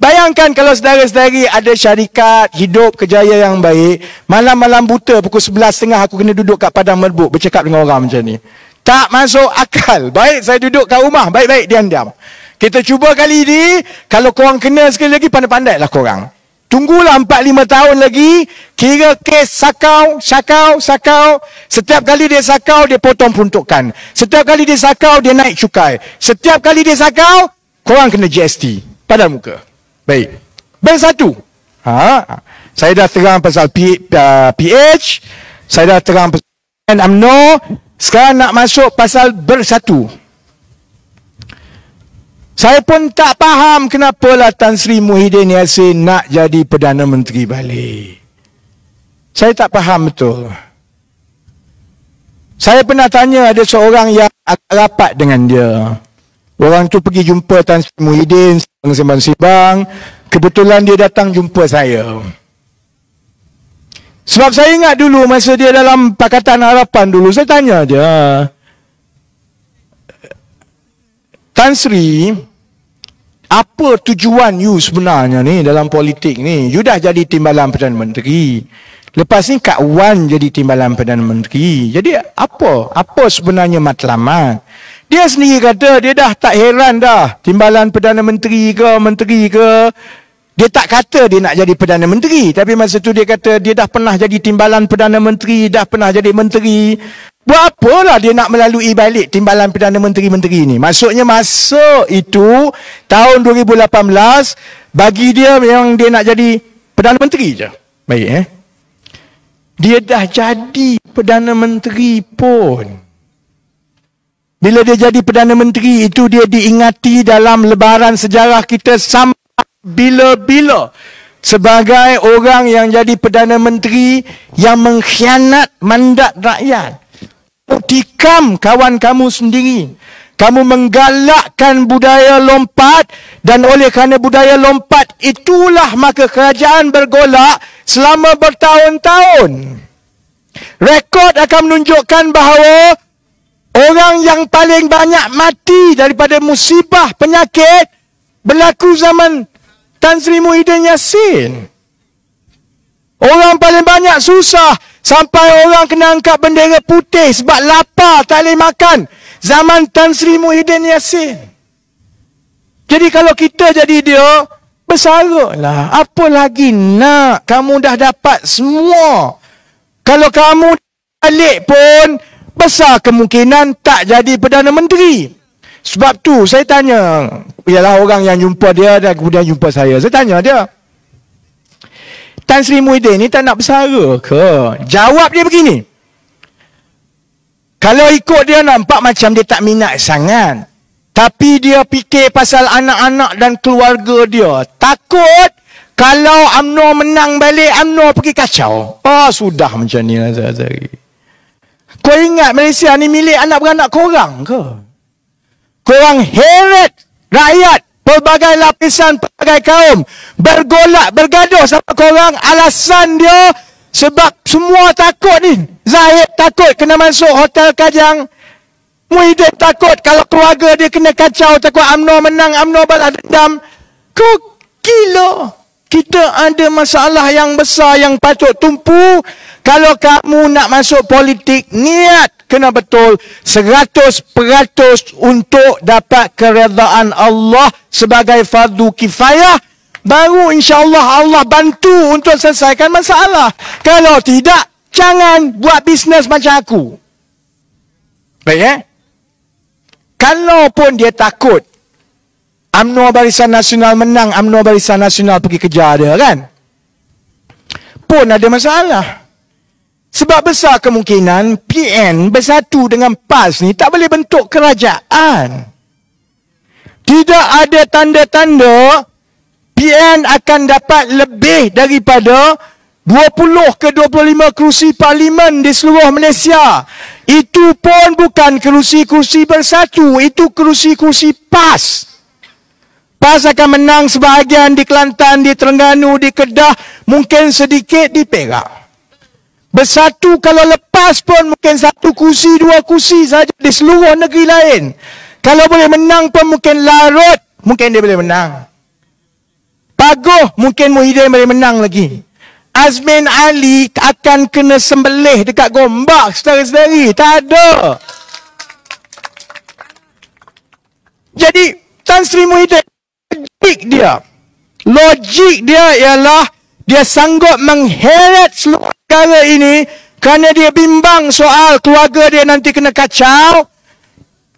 Bayangkan kalau saudara-saudari ada syarikat hidup kejaya yang baik, malam-malam buta pukul 11.30 aku kena duduk kat padang merbuk bercakap dengan orang macam ni. Tak masuk akal. Baik saya duduk kat rumah, baik-baik diam-diam. Kita cuba kali ini, kalau korang kena sekali lagi pandai-pandai lah korang. Tunggulah 4-5 tahun lagi, kira kes sakau, sakau, sakau. Setiap kali dia sakau, dia potong peruntukan. Setiap kali dia sakau, dia naik cukai. Setiap kali dia sakau, korang kena GST. Padahal muka. Baik. Band satu. Ha. Saya dah terang pasal P, uh, PH. Saya dah terang pasal band UMNO. Sekarang nak masuk pasal bersatu. Saya pun tak faham kenapalah Tan Sri Muhyiddin Yassin nak jadi Perdana Menteri Bali. Saya tak faham betul. Saya pernah tanya ada seorang yang rapat dengan dia. Orang tu pergi jumpa Tan Sri Muhyiddin Sibang Sibang Sibang Kebetulan dia datang jumpa saya Sebab saya ingat dulu masa dia dalam Pakatan Harapan dulu Saya tanya dia ha. Tan Sri apa tujuan you sebenarnya ni dalam politik ni? You dah jadi timbalan Perdana Menteri. Lepas ni Kak Wan jadi timbalan Perdana Menteri. Jadi apa? Apa sebenarnya matlamat? Dia sendiri kata dia dah tak heran dah timbalan Perdana Menteri ke Menteri ke. Dia tak kata dia nak jadi Perdana Menteri. Tapi masa tu dia kata dia dah pernah jadi timbalan Perdana Menteri, dah pernah jadi Menteri. Buat apalah dia nak melalui balik timbalan Perdana Menteri-Menteri ini. Maksudnya masa itu tahun 2018 bagi dia memang dia nak jadi Perdana Menteri je. Baik eh. Dia dah jadi Perdana Menteri pun. Bila dia jadi Perdana Menteri itu dia diingati dalam lebaran sejarah kita sampai bila-bila sebagai orang yang jadi Perdana Menteri yang mengkhianat mandat rakyat. Utikam kawan kamu sendiri. Kamu menggalakkan budaya lompat dan oleh kerana budaya lompat itulah maka kerajaan bergolak selama bertahun-tahun. Rekod akan menunjukkan bahawa Orang yang paling banyak mati daripada musibah penyakit berlaku zaman Tan Sri Muhyiddin Yassin. Orang paling banyak susah sampai orang kena angkat bendera putih sebab lapar tak boleh makan zaman Tan Sri Muhyiddin Yassin. Jadi kalau kita jadi dia, bersaruklah. Apa lagi nak kamu dah dapat semua. Kalau kamu balik pun, besar kemungkinan tak jadi Perdana Menteri. Sebab tu saya tanya, ialah orang yang jumpa dia dan kemudian jumpa saya. Saya tanya dia, Tan Sri Muhyiddin ni tak nak bersara ke? Jawab dia begini. Kalau ikut dia nampak macam dia tak minat sangat. Tapi dia fikir pasal anak-anak dan keluarga dia. Takut kalau UMNO menang balik, UMNO pergi kacau. oh, sudah macam ni. Saya, lah, saya kau ingat Malaysia ni milik anak beranak korang ke? Korang heret rakyat pelbagai lapisan pelbagai kaum bergolak bergaduh sama korang alasan dia sebab semua takut ni. Zahid takut kena masuk hotel kajang. Muhyiddin takut kalau keluarga dia kena kacau takut UMNO menang UMNO balas dendam. Kau gila. Kau gila. Kita ada masalah yang besar yang patut tumpu. Kalau kamu nak masuk politik, niat kena betul. Seratus peratus untuk dapat keredaan Allah sebagai fardu kifayah. Baru insya Allah Allah bantu untuk selesaikan masalah. Kalau tidak, jangan buat bisnes macam aku. Baik ya. eh? Kalaupun dia takut, UMNO Barisan Nasional menang, UMNO Barisan Nasional pergi kejar dia kan? Pun ada masalah. Sebab besar kemungkinan PN bersatu dengan PAS ni tak boleh bentuk kerajaan. Tidak ada tanda-tanda PN akan dapat lebih daripada 20 ke 25 kerusi parlimen di seluruh Malaysia. Itu pun bukan kerusi-kerusi bersatu. Itu kerusi-kerusi PAS. PAS akan menang sebahagian di Kelantan, di Terengganu, di Kedah, mungkin sedikit di Perak. Bersatu kalau lepas pun mungkin satu kursi, dua kursi saja di seluruh negeri lain. Kalau boleh menang pun mungkin larut, mungkin dia boleh menang. Paguh mungkin Muhyiddin boleh menang lagi. Azmin Ali akan kena sembelih dekat gombak sendiri-sendiri. Tak ada. Jadi Tan Sri Muhyiddin logik dia. Logik dia ialah dia sanggup mengheret seluruh negara ini kerana dia bimbang soal keluarga dia nanti kena kacau.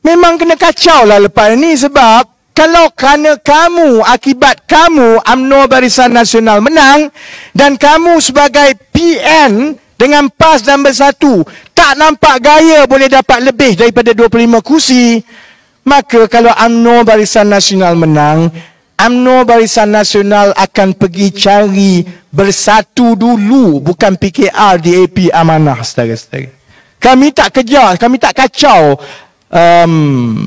Memang kena kacau lah lepas ini sebab kalau kerana kamu, akibat kamu UMNO Barisan Nasional menang dan kamu sebagai PN dengan PAS dan Bersatu tak nampak gaya boleh dapat lebih daripada 25 kursi, maka kalau UMNO Barisan Nasional menang, UMNO Barisan Nasional akan pergi cari bersatu dulu bukan PKR DAP amanah saudara-saudara. Kami tak kejar, kami tak kacau um,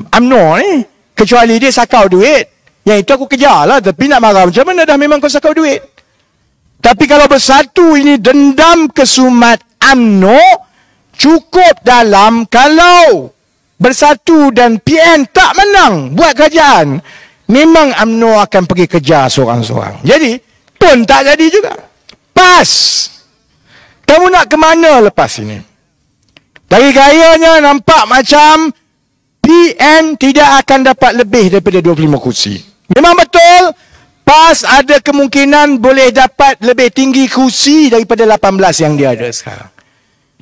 UMNO ni. Kecuali dia sakau duit. Yang itu aku kejar lah. Tapi nak marah macam mana dah memang kau sakau duit. Tapi kalau bersatu ini dendam kesumat UMNO cukup dalam kalau bersatu dan PN tak menang buat kerajaan. Memang UMNO akan pergi kejar seorang-seorang. Jadi, pun tak jadi juga. PAS! Kamu nak ke mana lepas ini? Dari gayanya nampak macam PN tidak akan dapat lebih daripada 25 kursi. Memang betul, PAS ada kemungkinan boleh dapat lebih tinggi kursi daripada 18 yang dia ada sekarang.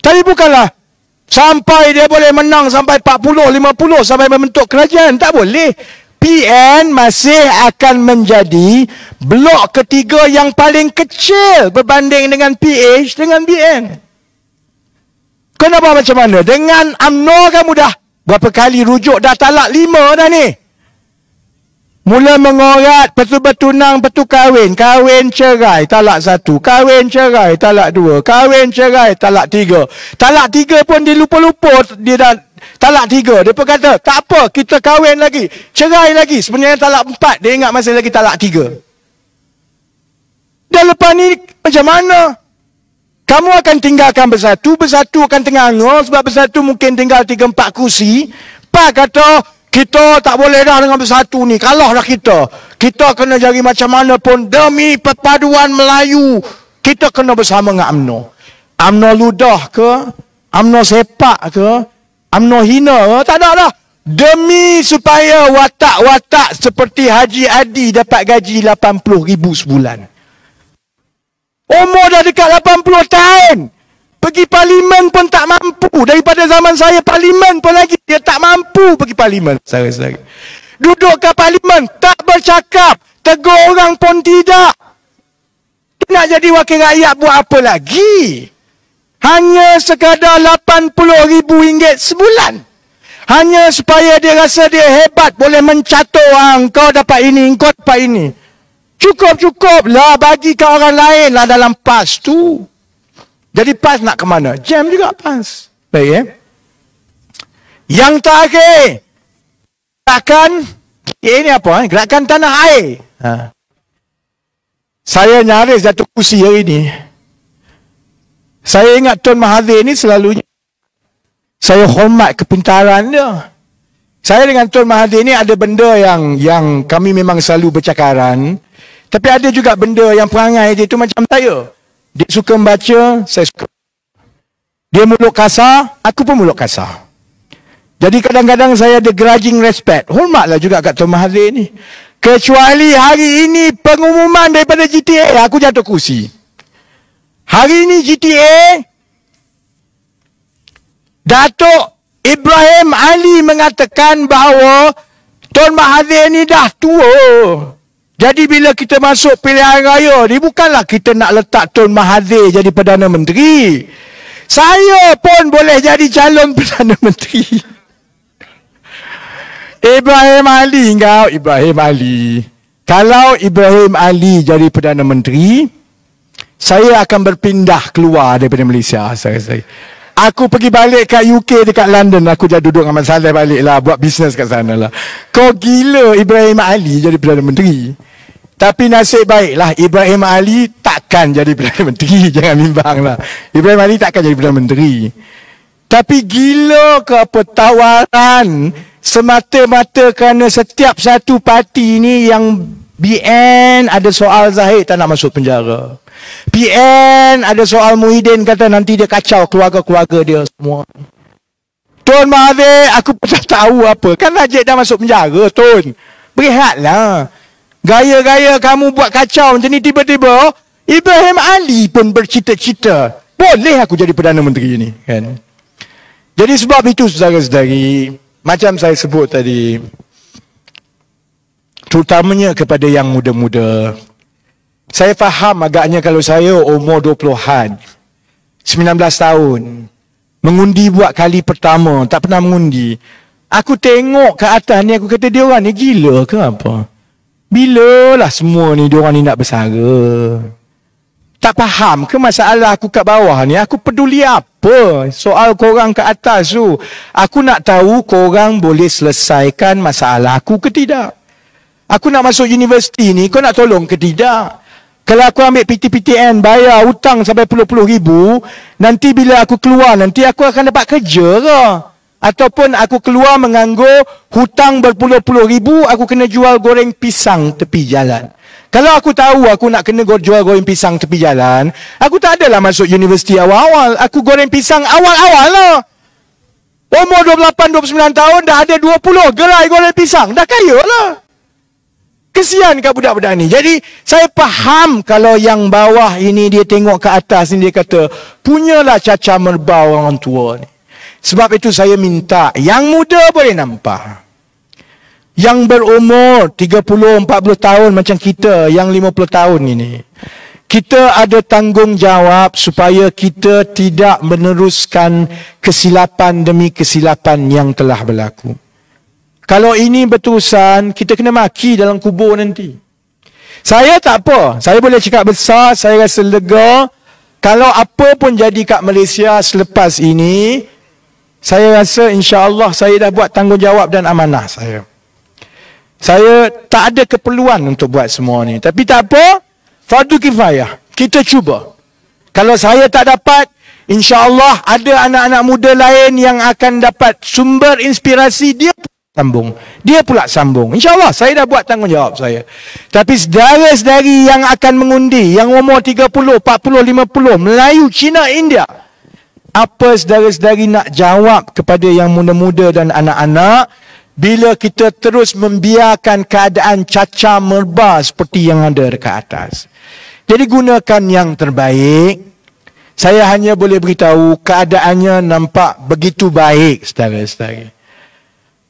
Tapi bukanlah sampai dia boleh menang sampai 40, 50 sampai membentuk kerajaan. Tak boleh. PN masih akan menjadi blok ketiga yang paling kecil berbanding dengan PH dengan BN. Kenapa macam mana? Dengan UMNO kamu dah berapa kali rujuk dah talak lima dah ni. Mula mengorat, betul bertunang, betul kahwin. Kahwin cerai, talak satu. Kahwin cerai, talak dua. Kahwin cerai, talak tiga. Talak tiga pun dilupa-lupa. Dia dah talak tiga. Dia pun kata, tak apa, kita kahwin lagi. Cerai lagi. Sebenarnya talak empat, dia ingat masih lagi talak tiga. Dan lepas ni, macam mana? Kamu akan tinggalkan bersatu, bersatu akan tengah ngor, sebab bersatu mungkin tinggal tiga empat kursi. Pak kata, kita tak boleh dah dengan bersatu ni, kalah dah kita. Kita kena jari macam mana pun, demi perpaduan Melayu, kita kena bersama dengan UMNO. UMNO ludah ke? UMNO sepak ke? UMNO hina oh, Tak ada lah Demi supaya watak-watak seperti Haji Adi dapat gaji RM80,000 sebulan. Umur dah dekat 80 tahun. Pergi parlimen pun tak mampu. Daripada zaman saya parlimen pun lagi. Dia tak mampu pergi parlimen. Sari -sari. Duduk ke parlimen. Tak bercakap. Tegur orang pun tidak. Nak jadi wakil rakyat buat apa Lagi hanya sekadar RM80,000 sebulan. Hanya supaya dia rasa dia hebat boleh mencatur ha, ah, kau dapat ini, kau dapat ini. Cukup-cukup lah bagi ke orang lain lah dalam pas tu. Jadi pas nak ke mana? Jam juga pas. Baik eh? Yang terakhir. Gerakan. Eh, ini apa? Eh? Gerakan tanah air. Ha. Saya nyaris jatuh kursi hari ini. Saya ingat tuan Mahathir ni selalunya saya hormat kepintaran dia. Saya dengan tuan Mahathir ni ada benda yang yang kami memang selalu bercakaran. Tapi ada juga benda yang perangai dia tu macam saya. Dia suka membaca, saya suka. Dia mulut kasar, aku pun mulut kasar. Jadi kadang-kadang saya ada grudging respect. Hormatlah juga kat Tun Mahathir ni. Kecuali hari ini pengumuman daripada GTA, aku jatuh kursi. Hari ini GTA Datuk Ibrahim Ali mengatakan bahawa Tuan Mahathir ni dah tua. Jadi bila kita masuk pilihan raya ni bukanlah kita nak letak Tuan Mahathir jadi Perdana Menteri. Saya pun boleh jadi calon <laughs> Perdana Menteri. Ibrahim Ali kau, Ibrahim Ali. Kalau Ibrahim Ali jadi Perdana Menteri, saya akan berpindah keluar daripada Malaysia saya saya. Aku pergi balik ke UK dekat London Aku dah duduk dengan Masalah balik lah Buat bisnes kat sana lah Kau gila Ibrahim Ali jadi Perdana Menteri Tapi nasib baik lah Ibrahim Ali takkan jadi Perdana <laughs> Menteri Jangan bimbang lah Ibrahim Ali takkan jadi Perdana Menteri Tapi gila ke apa tawaran Semata-mata kerana setiap satu parti ni Yang BN ada soal Zahid tak nak masuk penjara. PN ada soal Muhyiddin kata nanti dia kacau keluarga-keluarga dia semua. Tun Mahathir, aku pun <laughs> tak tahu apa. Kan Najib dah masuk penjara, Tun. Berehatlah. Gaya-gaya kamu buat kacau macam ni tiba-tiba. Ibrahim Ali pun bercita-cita. Boleh aku jadi Perdana Menteri ni. Kan? Jadi sebab itu, saudara-saudari, macam saya sebut tadi, terutamanya kepada yang muda-muda. Saya faham agaknya kalau saya umur 20-an, 19 tahun, mengundi buat kali pertama, tak pernah mengundi. Aku tengok ke atas ni, aku kata, dia orang ni gila ke apa? lah semua ni, dia orang ni nak bersara? Tak faham ke masalah aku kat bawah ni? Aku peduli apa soal korang kat atas tu? Aku nak tahu korang boleh selesaikan masalah aku ke tidak? Aku nak masuk universiti ni, kau nak tolong ke tidak? Kalau aku ambil PTPTN, bayar hutang sampai puluh-puluh ribu, nanti bila aku keluar, nanti aku akan dapat kerja ke? Ataupun aku keluar menganggur hutang berpuluh-puluh ribu, aku kena jual goreng pisang tepi jalan. Kalau aku tahu aku nak kena jual goreng pisang tepi jalan, aku tak adalah masuk universiti awal-awal. Aku goreng pisang awal-awal lah. Umur 28-29 tahun dah ada 20 gerai goreng pisang. Dah kaya lah. Kesian kat budak-budak ni. Jadi saya faham kalau yang bawah ini dia tengok ke atas ni dia kata punyalah caca merbau orang tua ni. Sebab itu saya minta yang muda boleh nampak. Yang berumur 30-40 tahun macam kita yang 50 tahun ini. Kita ada tanggungjawab supaya kita tidak meneruskan kesilapan demi kesilapan yang telah berlaku. Kalau ini berterusan, kita kena maki dalam kubur nanti. Saya tak apa. Saya boleh cakap besar, saya rasa lega. Kalau apa pun jadi kat Malaysia selepas ini, saya rasa insya Allah saya dah buat tanggungjawab dan amanah saya. Saya tak ada keperluan untuk buat semua ni. Tapi tak apa, fardu kifayah. Kita cuba. Kalau saya tak dapat, insya Allah ada anak-anak muda lain yang akan dapat sumber inspirasi dia pun sambung. Dia pula sambung. InsyaAllah saya dah buat tanggungjawab saya. Tapi saudara-saudari yang akan mengundi, yang umur 30, 40, 50, Melayu, Cina, India. Apa saudara-saudari nak jawab kepada yang muda-muda dan anak-anak bila kita terus membiarkan keadaan cacar merbah seperti yang ada dekat atas. Jadi gunakan yang terbaik. Saya hanya boleh beritahu keadaannya nampak begitu baik saudara-saudari.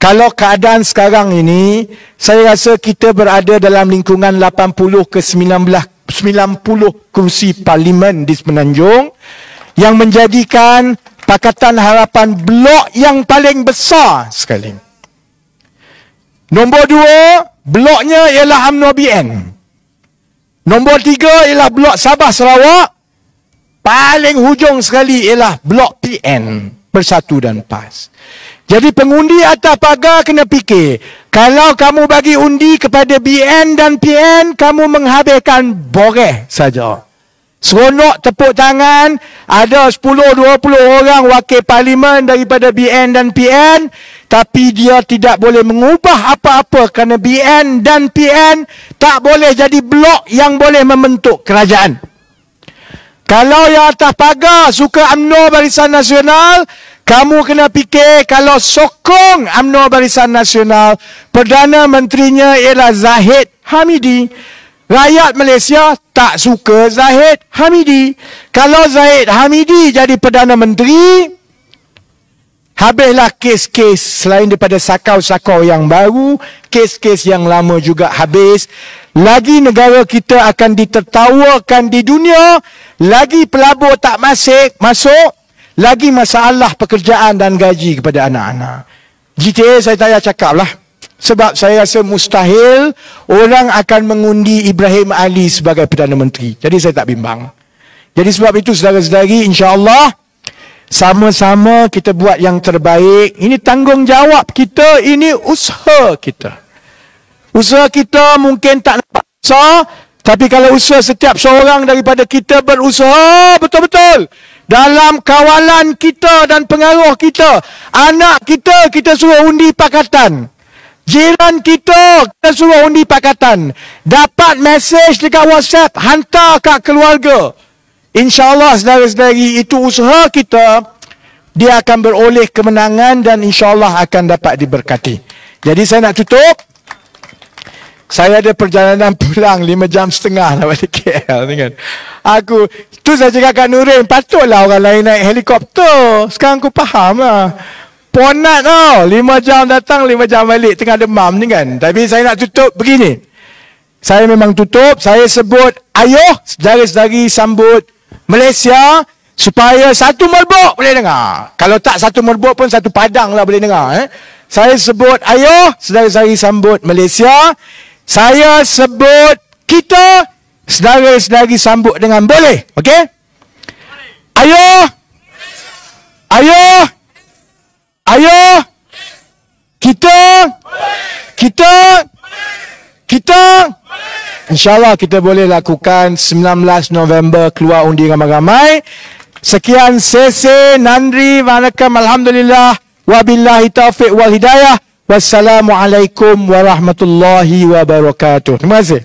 Kalau keadaan sekarang ini, saya rasa kita berada dalam lingkungan 80 ke 19, 90 kursi parlimen di Semenanjung yang menjadikan Pakatan Harapan blok yang paling besar sekali. Nombor dua, bloknya ialah UMNO BN. Nombor tiga ialah blok Sabah Sarawak. Paling hujung sekali ialah blok PN. Bersatu dan PAS. Jadi pengundi atas pagar kena fikir. Kalau kamu bagi undi kepada BN dan PN, kamu menghabiskan boreh saja. Seronok tepuk tangan, ada 10-20 orang wakil parlimen daripada BN dan PN, tapi dia tidak boleh mengubah apa-apa kerana BN dan PN tak boleh jadi blok yang boleh membentuk kerajaan. Kalau yang atas pagar suka UMNO Barisan Nasional, kamu kena fikir kalau sokong UMNO Barisan Nasional, Perdana Menterinya ialah Zahid Hamidi. Rakyat Malaysia tak suka Zahid Hamidi. Kalau Zahid Hamidi jadi Perdana Menteri, habislah kes-kes selain daripada sakau-sakau yang baru, kes-kes yang lama juga habis. Lagi negara kita akan ditertawakan di dunia, lagi pelabur tak masuk, masuk lagi masalah pekerjaan dan gaji kepada anak-anak. GTA saya tak payah cakap lah. Sebab saya rasa mustahil orang akan mengundi Ibrahim Ali sebagai Perdana Menteri. Jadi saya tak bimbang. Jadi sebab itu saudara-saudari insyaAllah sama-sama kita buat yang terbaik. Ini tanggungjawab kita, ini usaha kita. Usaha kita mungkin tak nampak besar, tapi kalau usaha setiap seorang daripada kita berusaha betul-betul, dalam kawalan kita dan pengaruh kita. Anak kita, kita suruh undi pakatan. Jiran kita, kita suruh undi pakatan. Dapat mesej dekat WhatsApp, hantar ke keluarga. InsyaAllah, saudara-saudari, itu usaha kita. Dia akan beroleh kemenangan dan insyaAllah akan dapat diberkati. Jadi saya nak tutup. Saya ada perjalanan <laughs> pulang lima jam setengah lah, balik KL ni kan. Aku, tu saya cakap kat Nurin, patutlah orang lain naik helikopter. Sekarang aku faham lah. Ponat tau, lima jam datang, lima jam balik tengah demam ni kan. Tapi saya nak tutup begini. Saya memang tutup, saya sebut ayuh, sedari-sedari sambut Malaysia supaya satu merbuk boleh dengar. Kalau tak satu merbuk pun satu padang lah boleh dengar. Eh. Saya sebut ayuh, sedari-sedari sambut Malaysia. Saya sebut kita sedara-sedari sambut dengan boleh. Okey? Ayo! Ayo! Ayo! Kita! Kita! Kita! InsyaAllah kita boleh lakukan 19 November keluar undi ramai-ramai. Sekian sesi Nandri Manakam Alhamdulillah Wabillahi Taufiq Wal Hidayah Wassalamualaikum warahmatullahi wabarakatuh. Terima kasih.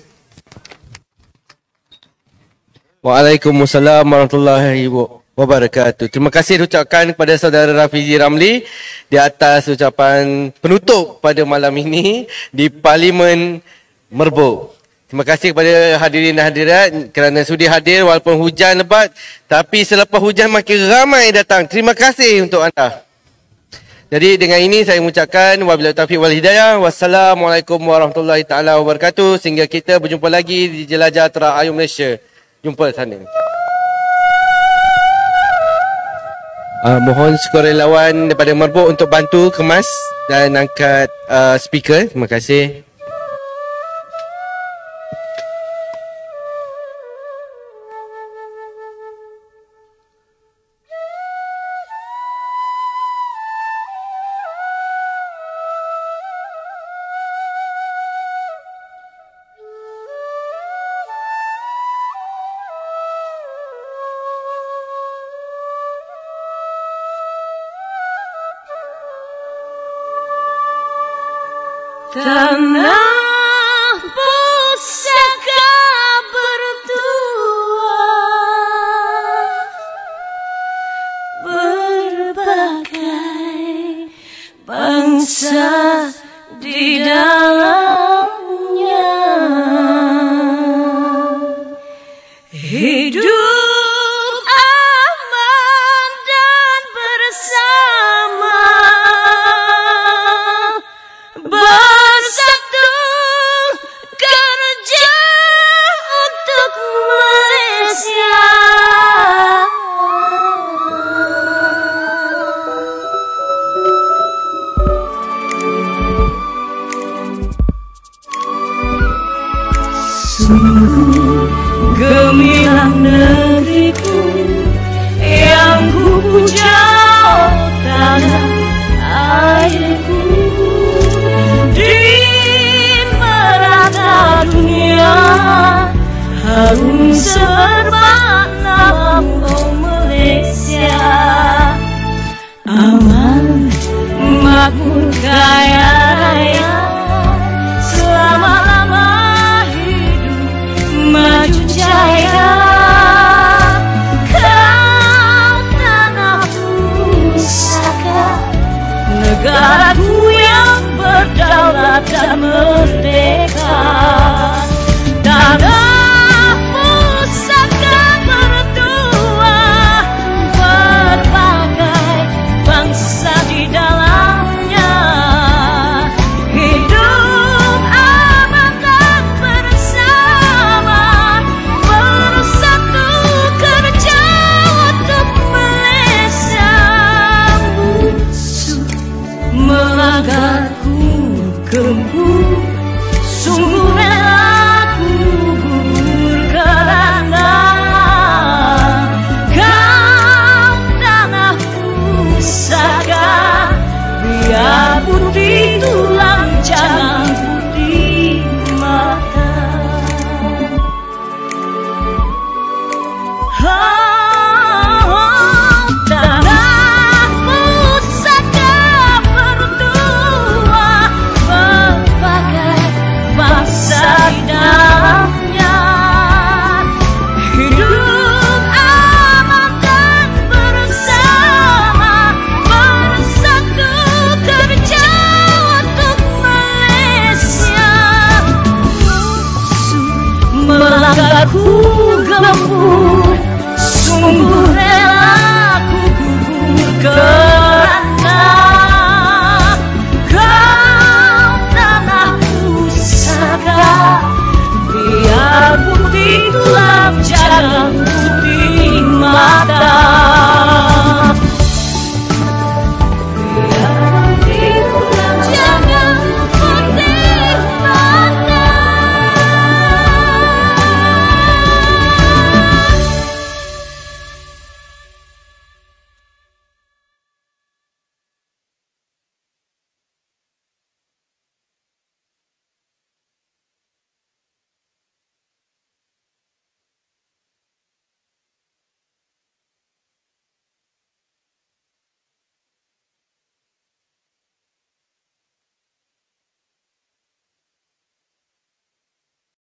Waalaikumsalam warahmatullahi wabarakatuh. Terima kasih ucapkan kepada saudara Rafizi Ramli di atas ucapan penutup pada malam ini di Parlimen Merbau. Terima kasih kepada hadirin dan hadirat kerana sudi hadir walaupun hujan lebat tapi selepas hujan makin ramai datang. Terima kasih untuk anda. Jadi dengan ini saya mengucapkan wabillahi taufiq wal hidayah. Wassalamualaikum warahmatullahi taala wabarakatuh. Sehingga kita berjumpa lagi di Jelajah Tera Ayu Malaysia. Jumpa sana. Uh, mohon sukarelawan daripada Merbuk untuk bantu kemas dan angkat uh, speaker. Terima kasih. the night.